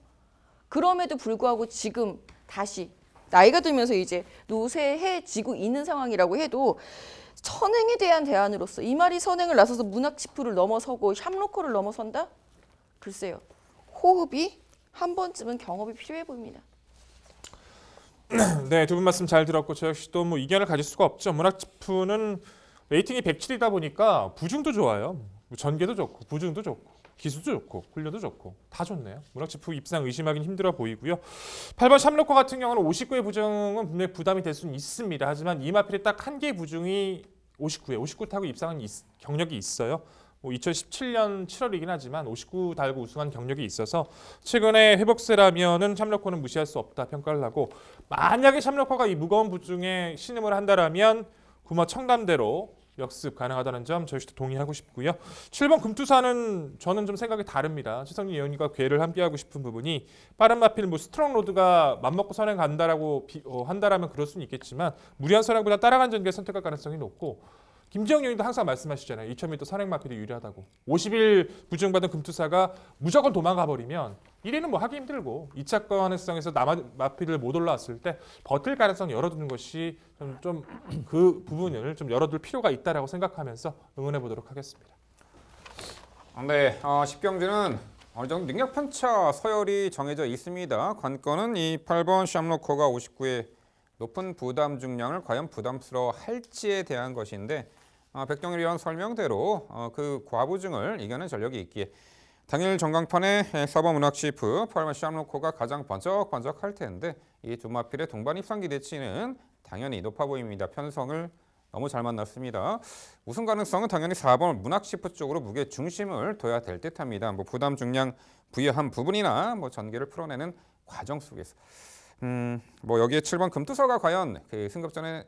그럼에도 불구하고 지금 다시 나이가 들면서 이제 노쇠해지고 있는 상황이라고 해도 선행에 대한 대안으로서 이 말이 선행을 나서서 문학치프를 넘어서고 샵로커를 넘어선다? 글쎄요. 호흡이 한 번쯤은 경험이 필요해 보입니다. 네, 두 분 말씀 잘 들었고 저 역시도 뭐 이견을 가질 수가 없죠. 문학치프는 레이팅이 107이다 보니까 부중도 좋아요. 전개도 좋고 부증도 좋고 기술도 좋고 훈련도 좋고 다 좋네요. 문학지프 입상 의심하기는 힘들어 보이고요. 8번 샴로커 같은 경우는 59의 부중은 분명히 부담이 될 수는 있습니다. 하지만 이마필이 딱한 개의 부중이 59에 59 타고 입상한 경력이 있어요. 뭐 2017년 7월이긴 하지만 59 달고 우승한 경력이 있어서 최근에 회복세라면은 샴로커는 무시할 수 없다 평가를 하고 만약에 샴로커가 이 무거운 부중에 신음을 한다라면 구마 청담대로 역습 가능하다는 점 저희도 동의하고 싶고요. 7번 금투사는 저는 좀 생각이 다릅니다. 최성민 예원이가 괴를 함께하고 싶은 부분이 빠른 마필 뭐 스트롱로드가 맘먹고 선행 간다라고 비, 어, 한다라면 그럴 수는 있겠지만 무리한 선행보다 따라간 전개 선택할 가능성이 높고 김지영 의원도 항상 말씀하시잖아요. 2,000m 선행 마필이 유리하다고. 50일 부증받은 금투사가 무조건 도망가 버리면 1위는 뭐 하기 힘들고 2차 가능성에서 남아마피를 못 올라왔을 때 버틸 가능성 열어두는 것이 좀그 부분을 좀 열어둘 필요가 있다라고 생각하면서 응원해 보도록 하겠습니다. 네, 어, 10경주는 어느 정도 능력 편차 서열이 정해져 있습니다. 관건은 이 8번 샴로커가 59의 높은 부담 중량을 과연 부담스러워 할지에 대한 것인데 어, 백종일 위원 설명대로 어, 그 과부증을 이겨낸 전력이 있기에 당일 전광판에 서버 문학 치프 펄마 샴로코가 가장 번쩍번쩍할 텐데 이 두마필의 동반 입상기 대치는 당연히 높아 보입니다. 편성을 너무 잘 만났습니다. 우승 가능성은 당연히 4번 문학 치프 쪽으로 무게 중심을 둬야 될 듯합니다. 뭐 부담 중량 부여한 부분이나 뭐 전개를 풀어내는 과정 속에서 음뭐 여기에 7번 금투서가 과연 그 승급전에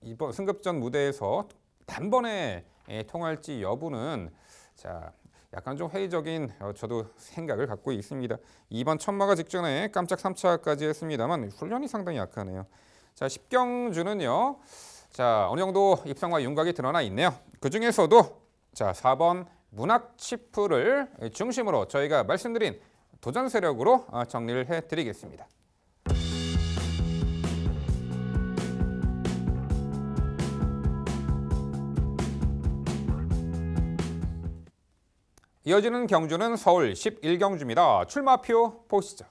이번 승급전 무대에서 단번에 통할지 여부는 자 약간 좀 회의적인 어, 저도 생각을 갖고 있습니다. 2번 천마가 직전에 깜짝 3차까지 했습니다만 훈련이 상당히 약하네요. 자, 1경주는요 자, 어느 정도 입상과 윤곽이 드러나 있네요. 그중에서도 자, 4번 문학 치프를 중심으로 저희가 말씀드린 도전 세력으로 어, 정리를 해드리겠습니다. 이어지는 경주는 서울 11경주입니다. 출마표 보시죠.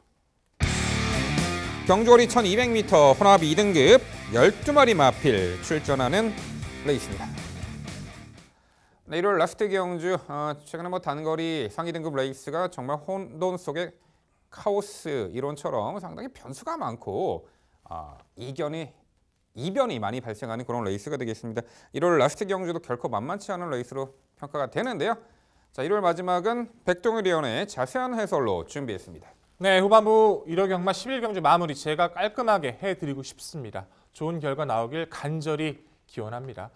경주월이 1200m 혼합 2등급 12마리 마필 출전하는 레이스입니다. 네, 일요 라스트 경주 어, 최근에 뭐 단거리 상위 등급 레이스가 정말 혼돈 속의 카오스 이론처럼 상당히 변수가 많고 어, 이견이 이변이 많이 발생하는 그런 레이스가 되겠습니다. 일요 라스트 경주도 결코 만만치 않은 레이스로 평가가 되는데요. 자, 1월 마지막은 백동일 의원의 자세한 해설로 준비했습니다. 네, 후반부 1호 경마 11경주 마무리 제가 깔끔하게 해드리고 싶습니다. 좋은 결과 나오길 간절히 기원합니다.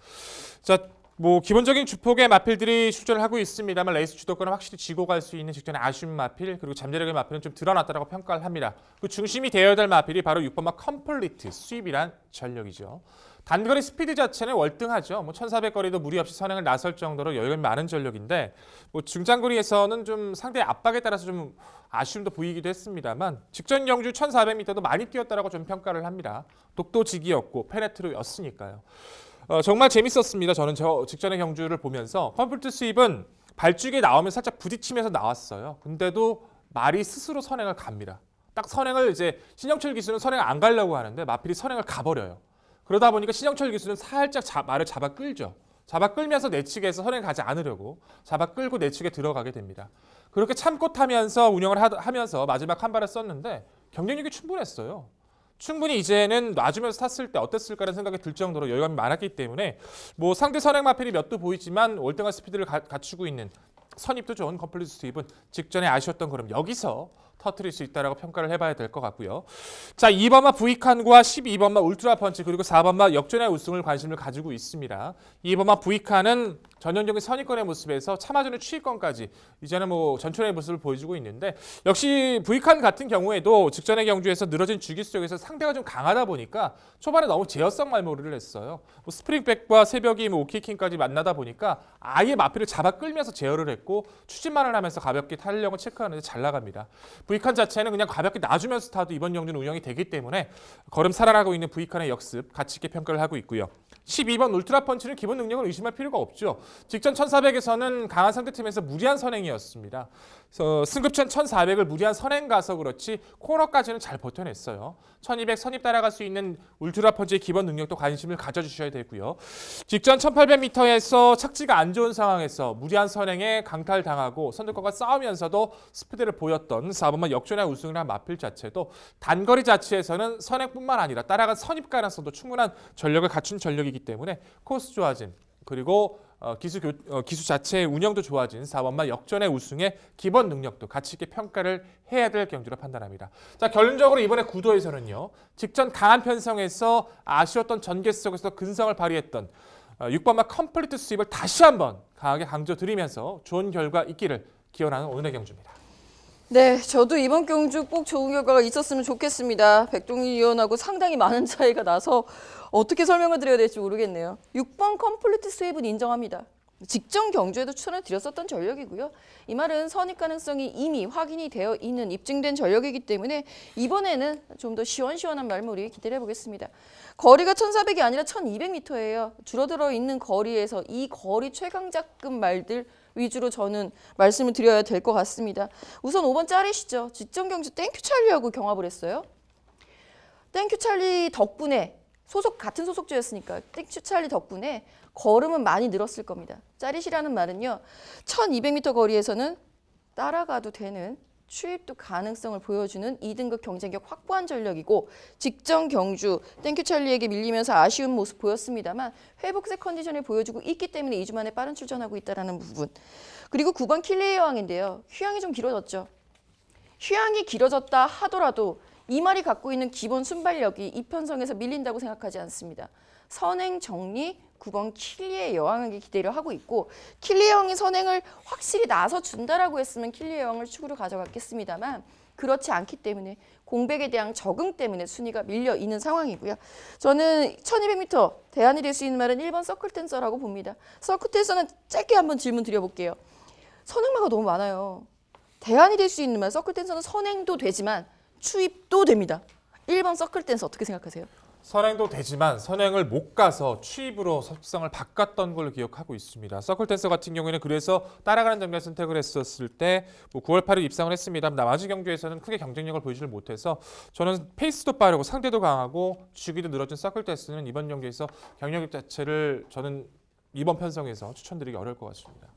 자, 뭐 기본적인 주폭의 마필들이 출전을 하고 있습니다만 레이스 주도권은 확실히 지고 갈 수 있는 직전의 아쉬운 마필 그리고 잠재력의 마필은 좀 드러났다고 평가를 합니다. 그 중심이 되어야 될 마필이 바로 6번마 컴플리트 수입이란 전력이죠. 단거리 스피드 자체는 월등하죠. 뭐 1400거리도 무리 없이 선행을 나설 정도로 여유가 많은 전력인데 뭐 중장거리에서는 좀 상대의 압박에 따라서 좀 아쉬움도 보이기도 했습니다만 직전 경주 1400m도 많이 뛰었다라고 좀 평가를 합니다. 독도직이었고 페레트로였으니까요. 어, 정말 재밌었습니다. 저는 저 직전의 경주를 보면서 컴플트 수입은 발주기에 나오면 살짝 부딪히면서 나왔어요. 근데도 말이 스스로 선행을 갑니다. 딱 선행을 이제 신영철 기수는 선행 안 가려고 하는데 마필이 선행을 가버려요. 그러다 보니까 신영철 교수는 살짝 자, 말을 잡아 끌죠. 잡아 끌면서 내 측에서 선행 가지 않으려고 잡아 끌고 내 측에 들어가게 됩니다. 그렇게 참고 타면서 운영을 하, 면서 마지막 한 발을 썼는데 경쟁력이 충분했어요. 충분히 이제는 놔주면서 탔을 때 어땠을까라는 생각이 들 정도로 여유감이 많았기 때문에 뭐 상대 선행 마필이 몇도 보이지만 월등한 스피드를 가, 갖추고 있는 선입도 좋은 컴플리트 스 투입은 직전에 아쉬웠던 걸음 여기서 터트릴 수 있다라고 평가를 해봐야 될 것 같고요. 자, 2번마 부이칸과 12번마 울트라 펀치 그리고 4번마 역전의 우승을 관심을 가지고 있습니다. 2번마 부이칸은 전형적인 선입권의 모습에서 차마전의 취위권까지 이제는 뭐 전출의 모습을 보여주고 있는데 역시 부이칸 같은 경우에도 직전의 경주에서 늘어진 주기 수역에서 상대가 좀 강하다 보니까 초반에 너무 제어성 말몰이를 했어요. 뭐 스프링백과 새벽이 뭐 오키킹까지 만나다 보니까 아예 마피를 잡아 끌면서 제어를 했고 추진만을 하면서 가볍게 탄력을 체크하는데 잘 나갑니다. V칸 자체는 그냥 가볍게 놔주면서 타도 이번 경주는 운영이 되기 때문에 걸음 살아나고 있는 V칸의 역습 가치 있게 평가를 하고 있고요. 12번 울트라 펀치는 기본 능력을 의심할 필요가 없죠. 직전 1400에서는 강한 상대팀에서 무리한 선행이었습니다. 어, 승급천 1,400을 무리한 선행 가서 그렇지 코너까지는 잘 버텨냈어요. 1,200 선입 따라갈 수 있는 울트라 퍼즈의 기본 능력도 관심을 가져주셔야 되고요. 직전 1,800m에서 착지가 안 좋은 상황에서 무리한 선행에 강탈당하고 선두권과 싸우면서도 스피드를 보였던 4번만 역전의 우승을 한 마필 자체도 단거리 자체에서는 선행뿐만 아니라 따라간 선입 가능성도 충분한 전력을 갖춘 전력이기 때문에 코스 조화진 그리고 어, 기술 어, 기수 자체의 운영도 좋아진 4번만 역전의 우승에 기본 능력도 가치 있게 평가를 해야 될경주로 판단합니다. 자 결론적으로 이번에 구도에서는요. 직전 강한 편성에서 아쉬웠던 전개 속에서 근성을 발휘했던 6번마 어, 컴플리트 수입을 다시 한번 강하게 강조드리면서 좋은 결과 있기를 기원하는 오늘의 경주입니다. 네, 저도 이번 경주 꼭 좋은 결과가 있었으면 좋겠습니다. 백동일 위원하고 상당히 많은 차이가 나서 어떻게 설명을 드려야 될지 모르겠네요. 6번 컴플리트 스왑은 인정합니다. 직전 경주에도 추천을 드렸었던 전력이고요. 이 말은 선입 가능성이 이미 확인이 되어 있는 입증된 전력이기 때문에 이번에는 좀 더 시원시원한 말머리 기대해 를 보겠습니다. 거리가 1400이 아니라 1200m예요. 줄어들어 있는 거리에서 이 거리 최강작금 말들 위주로 저는 말씀을 드려야 될 것 같습니다. 우선 5번 짜리시죠 직전 경주 땡큐 찰리하고 경합을 했어요. 땡큐 찰리 덕분에 소속 같은 소속주였으니까 틱추찰리 덕분에 걸음은 많이 늘었을 겁니다. 짜릿이라는 말은요. 1200m 거리에서는 따라가도 되는 추입도 가능성을 보여주는 2등급 경쟁력 확보한 전력이고 직전 경주 땡큐 찰리에게 밀리면서 아쉬운 모습 보였습니다만 회복세 컨디션을 보여주고 있기 때문에 2주 만에 빠른 출전하고 있다는 부분 그리고 9번 킬레이 여왕인데요 휴양이 좀 길어졌죠 휴양이 길어졌다 하더라도 이 말이 갖고 있는 기본 순발력이 이편성에서 밀린다고 생각하지 않습니다. 선행 정리 9번 킬리의 여왕에게 기대를 하고 있고 킬리 형이 선행을 확실히 나서 준다라고 했으면 킬리 형을 축으로 가져갔겠습니다만 그렇지 않기 때문에 공백에 대한 적응 때문에 순위가 밀려 있는 상황이고요. 저는 1200m 대안이 될 수 있는 말은 1번 서클 댄서라고 봅니다. 서클 댄서는 짧게 한번 질문 드려볼게요. 선행마가 너무 많아요. 대안이 될 수 있는 말 서클 댄서는 선행도 되지만 추입도 됩니다. 1번 서클 댄스 어떻게 생각하세요? 선행도 되지만 선행을 못 가서 취입으로 속성을 바꿨던 걸로 기억하고 있습니다. 서클댄서 같은 경우에는 그래서 따라가는 전략 선택을 했었을 때뭐 9월 8일 입상을 했습니다. 나머지 경주에서는 크게 경쟁력을 보이지를 못해서 저는 페이스도 빠르고 상대도 강하고 주기도 늘어진 서클댄스는 이번 경기에서 경력 자체를 저는 이번 편성에서 추천드리기 어려울 것 같습니다.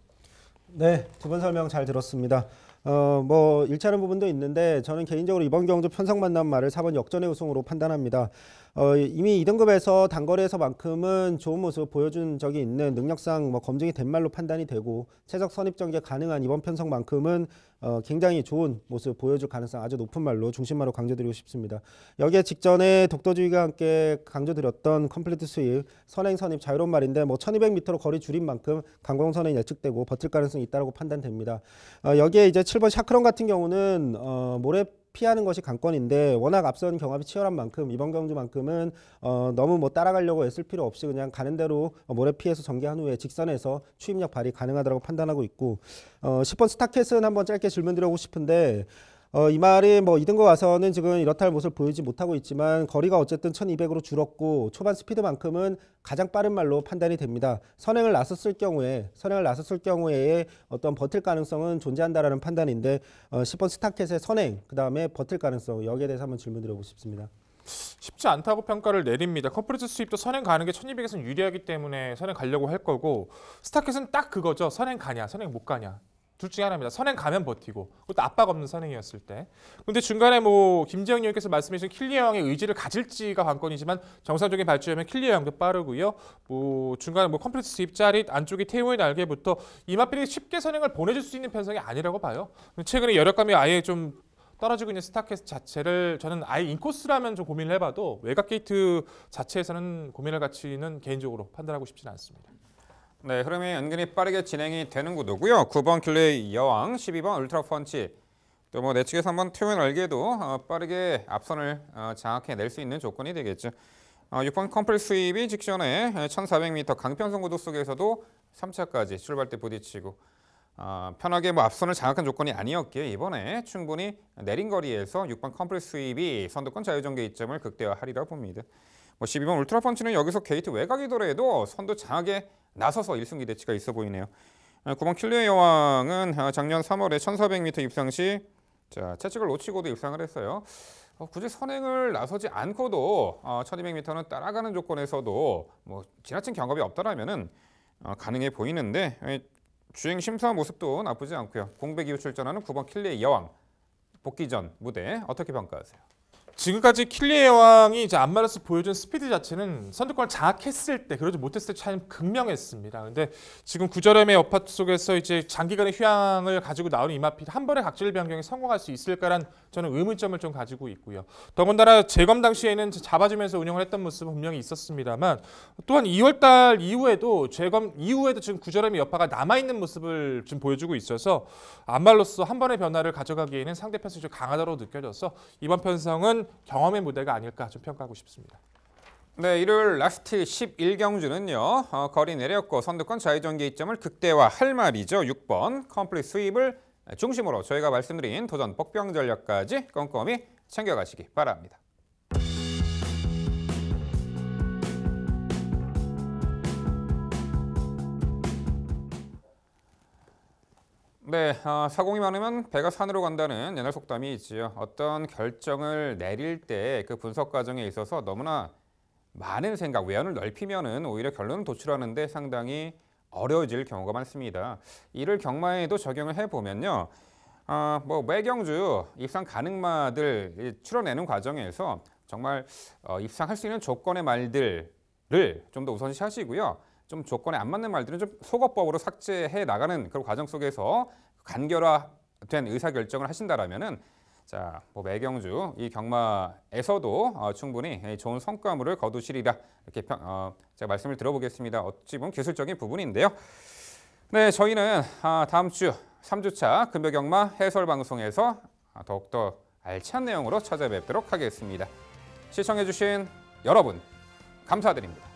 네, 두분 설명 잘 들었습니다. 어, 뭐 일치하는 부분도 있는데 저는 개인적으로 이번 경주 편성 만남 말을 4번 역전의 우승으로 판단합니다. 어, 이미 2등급에서 단거리에서만큼은 좋은 모습 보여준 적이 있는 능력상 뭐 검증이 된 말로 판단이 되고 최적 선입 전개 가능한 이번 편성만큼은 어, 굉장히 좋은 모습 보여줄 가능성 아주 높은 말로 중심마로 강조드리고 싶습니다. 여기에 직전에 독도주의가 함께 강조드렸던 컴플리트 수입, 선행 선입 자유로운 말인데 뭐 1200m로 거리 줄인 만큼 강공 선행 예측되고 버틸 가능성이 있다고 판단됩니다. 어, 여기에 이제 7번 샤크론 같은 경우는 어, 모래 피하는 것이 관건인데 워낙 앞선 경합이 치열한 만큼 이번 경주만큼은 어, 너무 뭐 따라가려고 애쓸 필요 없이 그냥 가는 대로 어, 모래 피해서 전개한 후에 직선에서 추입력 발휘 가능하다고 판단하고 있고 어, 10번 스타켓은 한번 짧게 질문 드려보고 싶은데 어, 이 말이 뭐이등급 와서는 지금 이렇다 할 모습을 보이지 못하고 있지만 거리가 어쨌든 1200으로 줄었고 초반 스피드만큼은 가장 빠른 말로 판단이 됩니다. 선행을 나섰을 경우에 선행을 나섰을 경우에 어떤 버틸 가능성은 존재한다라는 판단인데 어, 10번 스타켓의 선행 그다음에 버틸 가능성 여기에 대해서 한번 질문드려보고 싶습니다. 쉽지 않다고 평가를 내립니다. 커플런스 수입도 선행 가는 게 1200에서는 유리하기 때문에 선행 가려고 할 거고 스타켓은 딱 그거죠. 선행 가냐 선행 못 가냐 둘 중에 하나입니다. 선행 가면 버티고 그것도 압박 없는 선행이었을 때. 근데 중간에 뭐 김재영 의원께서 말씀해주신 킬리어 형의 의지를 가질지가 관건이지만 정상적인 발주하면 킬리어 형도 빠르고요. 뭐 중간에 뭐 컴플렉스 입자리 안쪽이 태우의 날개부터 이마필이 쉽게 선행을 보내줄 수 있는 편성이 아니라고 봐요. 최근에 여력감이 아예 좀 떨어지고 있는 스타캐스 자체를 저는 아예 인코스라면 좀 고민을 해봐도 외곽 게이트 자체에서는 고민을 갖추는 개인적으로 판단하고 싶지는 않습니다. 네, 흐름이 은근히 빠르게 진행이 되는 구도고요. 9번 킬레이 여왕, 12번 울트라 펀치. 또 뭐 내측에서 한번 퇴원 알게도 어, 빠르게 앞선을 어, 장악해낼 수 있는 조건이 되겠죠. 6번 어, 컴플 스윕이 직전에 1400m 강평선 구도 속에서도 3차까지 출발 때 부딪히고 편하게 뭐 앞선을 장악한 조건이 아니었기에 이번에 충분히 내린 거리에서 6번 컴플 스윕이 선두권 자유전개 이점을 극대화하리라 봅니다. 뭐 12번 울트라 펀치는 여기서 게이트 외곽이더라도 선두 장악에 나서서 1승기 대치가 있어 보이네요. 9번 어, 킬리의 여왕은 아, 작년 3월에 1400m 입상 시 자, 채찍을 놓치고도 입상을 했어요. 어, 굳이 선행을 나서지 않고도 어, 1200m는 따라가는 조건에서도 뭐 지나친 경험이 없다면 어, 가능해 보이는데 주행 심사 모습도 나쁘지 않고요. 공백 이후 출전하는 9번 킬리의 여왕 복귀 전 무대 어떻게 평가하세요? 지금까지 킬리의 왕이 이제 안마르스 보여준 스피드 자체는 선두권을 장악했을 때 그러지 못했을 때 차이는 극명했습니다. 근데 지금 구절음의 여파 속에서 이제 장기간의 휴양을 가지고 나오는 이마피 한 번의 각질 변경에 성공할 수 있을까란 저는 의문점을 좀 가지고 있고요. 더군다나 재검 당시에는 잡아주면서 운영을 했던 모습 분명히 있었습니다만 또한 2월달 이후에도 재검 이후에도 지금 구절음의 여파가 남아있는 모습을 지금 보여주고 있어서 안말로써 한 번의 변화를 가져가기에는 상대편 수이 강하다고 느껴져서 이번 편성은 경험의 무대가 아닐까 좀 평가하고 싶습니다. 네, 일요일 라스트 11경주는요. 어, 거리 내렸고 선두권 좌회전 개점을 극대화할 말이죠. 6번 컴플릿 수입을 중심으로 저희가 말씀드린 도전 복병 전략까지 꼼꼼히 챙겨가시기 바랍니다. 네, 어, 사공이 많으면 배가 산으로 간다는 옛날 속담이 있지요. 어떤 결정을 내릴 때 그 분석 과정에 있어서 너무나 많은 생각, 외연을 넓히면은 오히려 결론을 도출하는데 상당히 어려워질 경우가 많습니다. 이를 경마에도 적용을 해보면요. 아, 뭐 매경주 입상 가능마들 추려내는 과정에서 정말 어, 입상할 수 있는 조건의 말들을 좀 더 우선시 하시고요. 좀 조건에 안 맞는 말들은 좀 소거법으로 삭제해 나가는 그런 과정 속에서 간결화된 의사 결정을 하신다라면은 자, 뭐 매경주 이 경마에서도 어, 충분히 좋은 성과물을 거두시리라 이렇게 평, 어, 제가 말씀을 들어보겠습니다. 어찌 보면 기술적인 부분인데요. 네, 저희는 아, 다음 주 3주차 금요경마 해설 방송에서 더욱더 알찬 내용으로 찾아뵙도록 하겠습니다. 시청해주신 여러분 감사드립니다.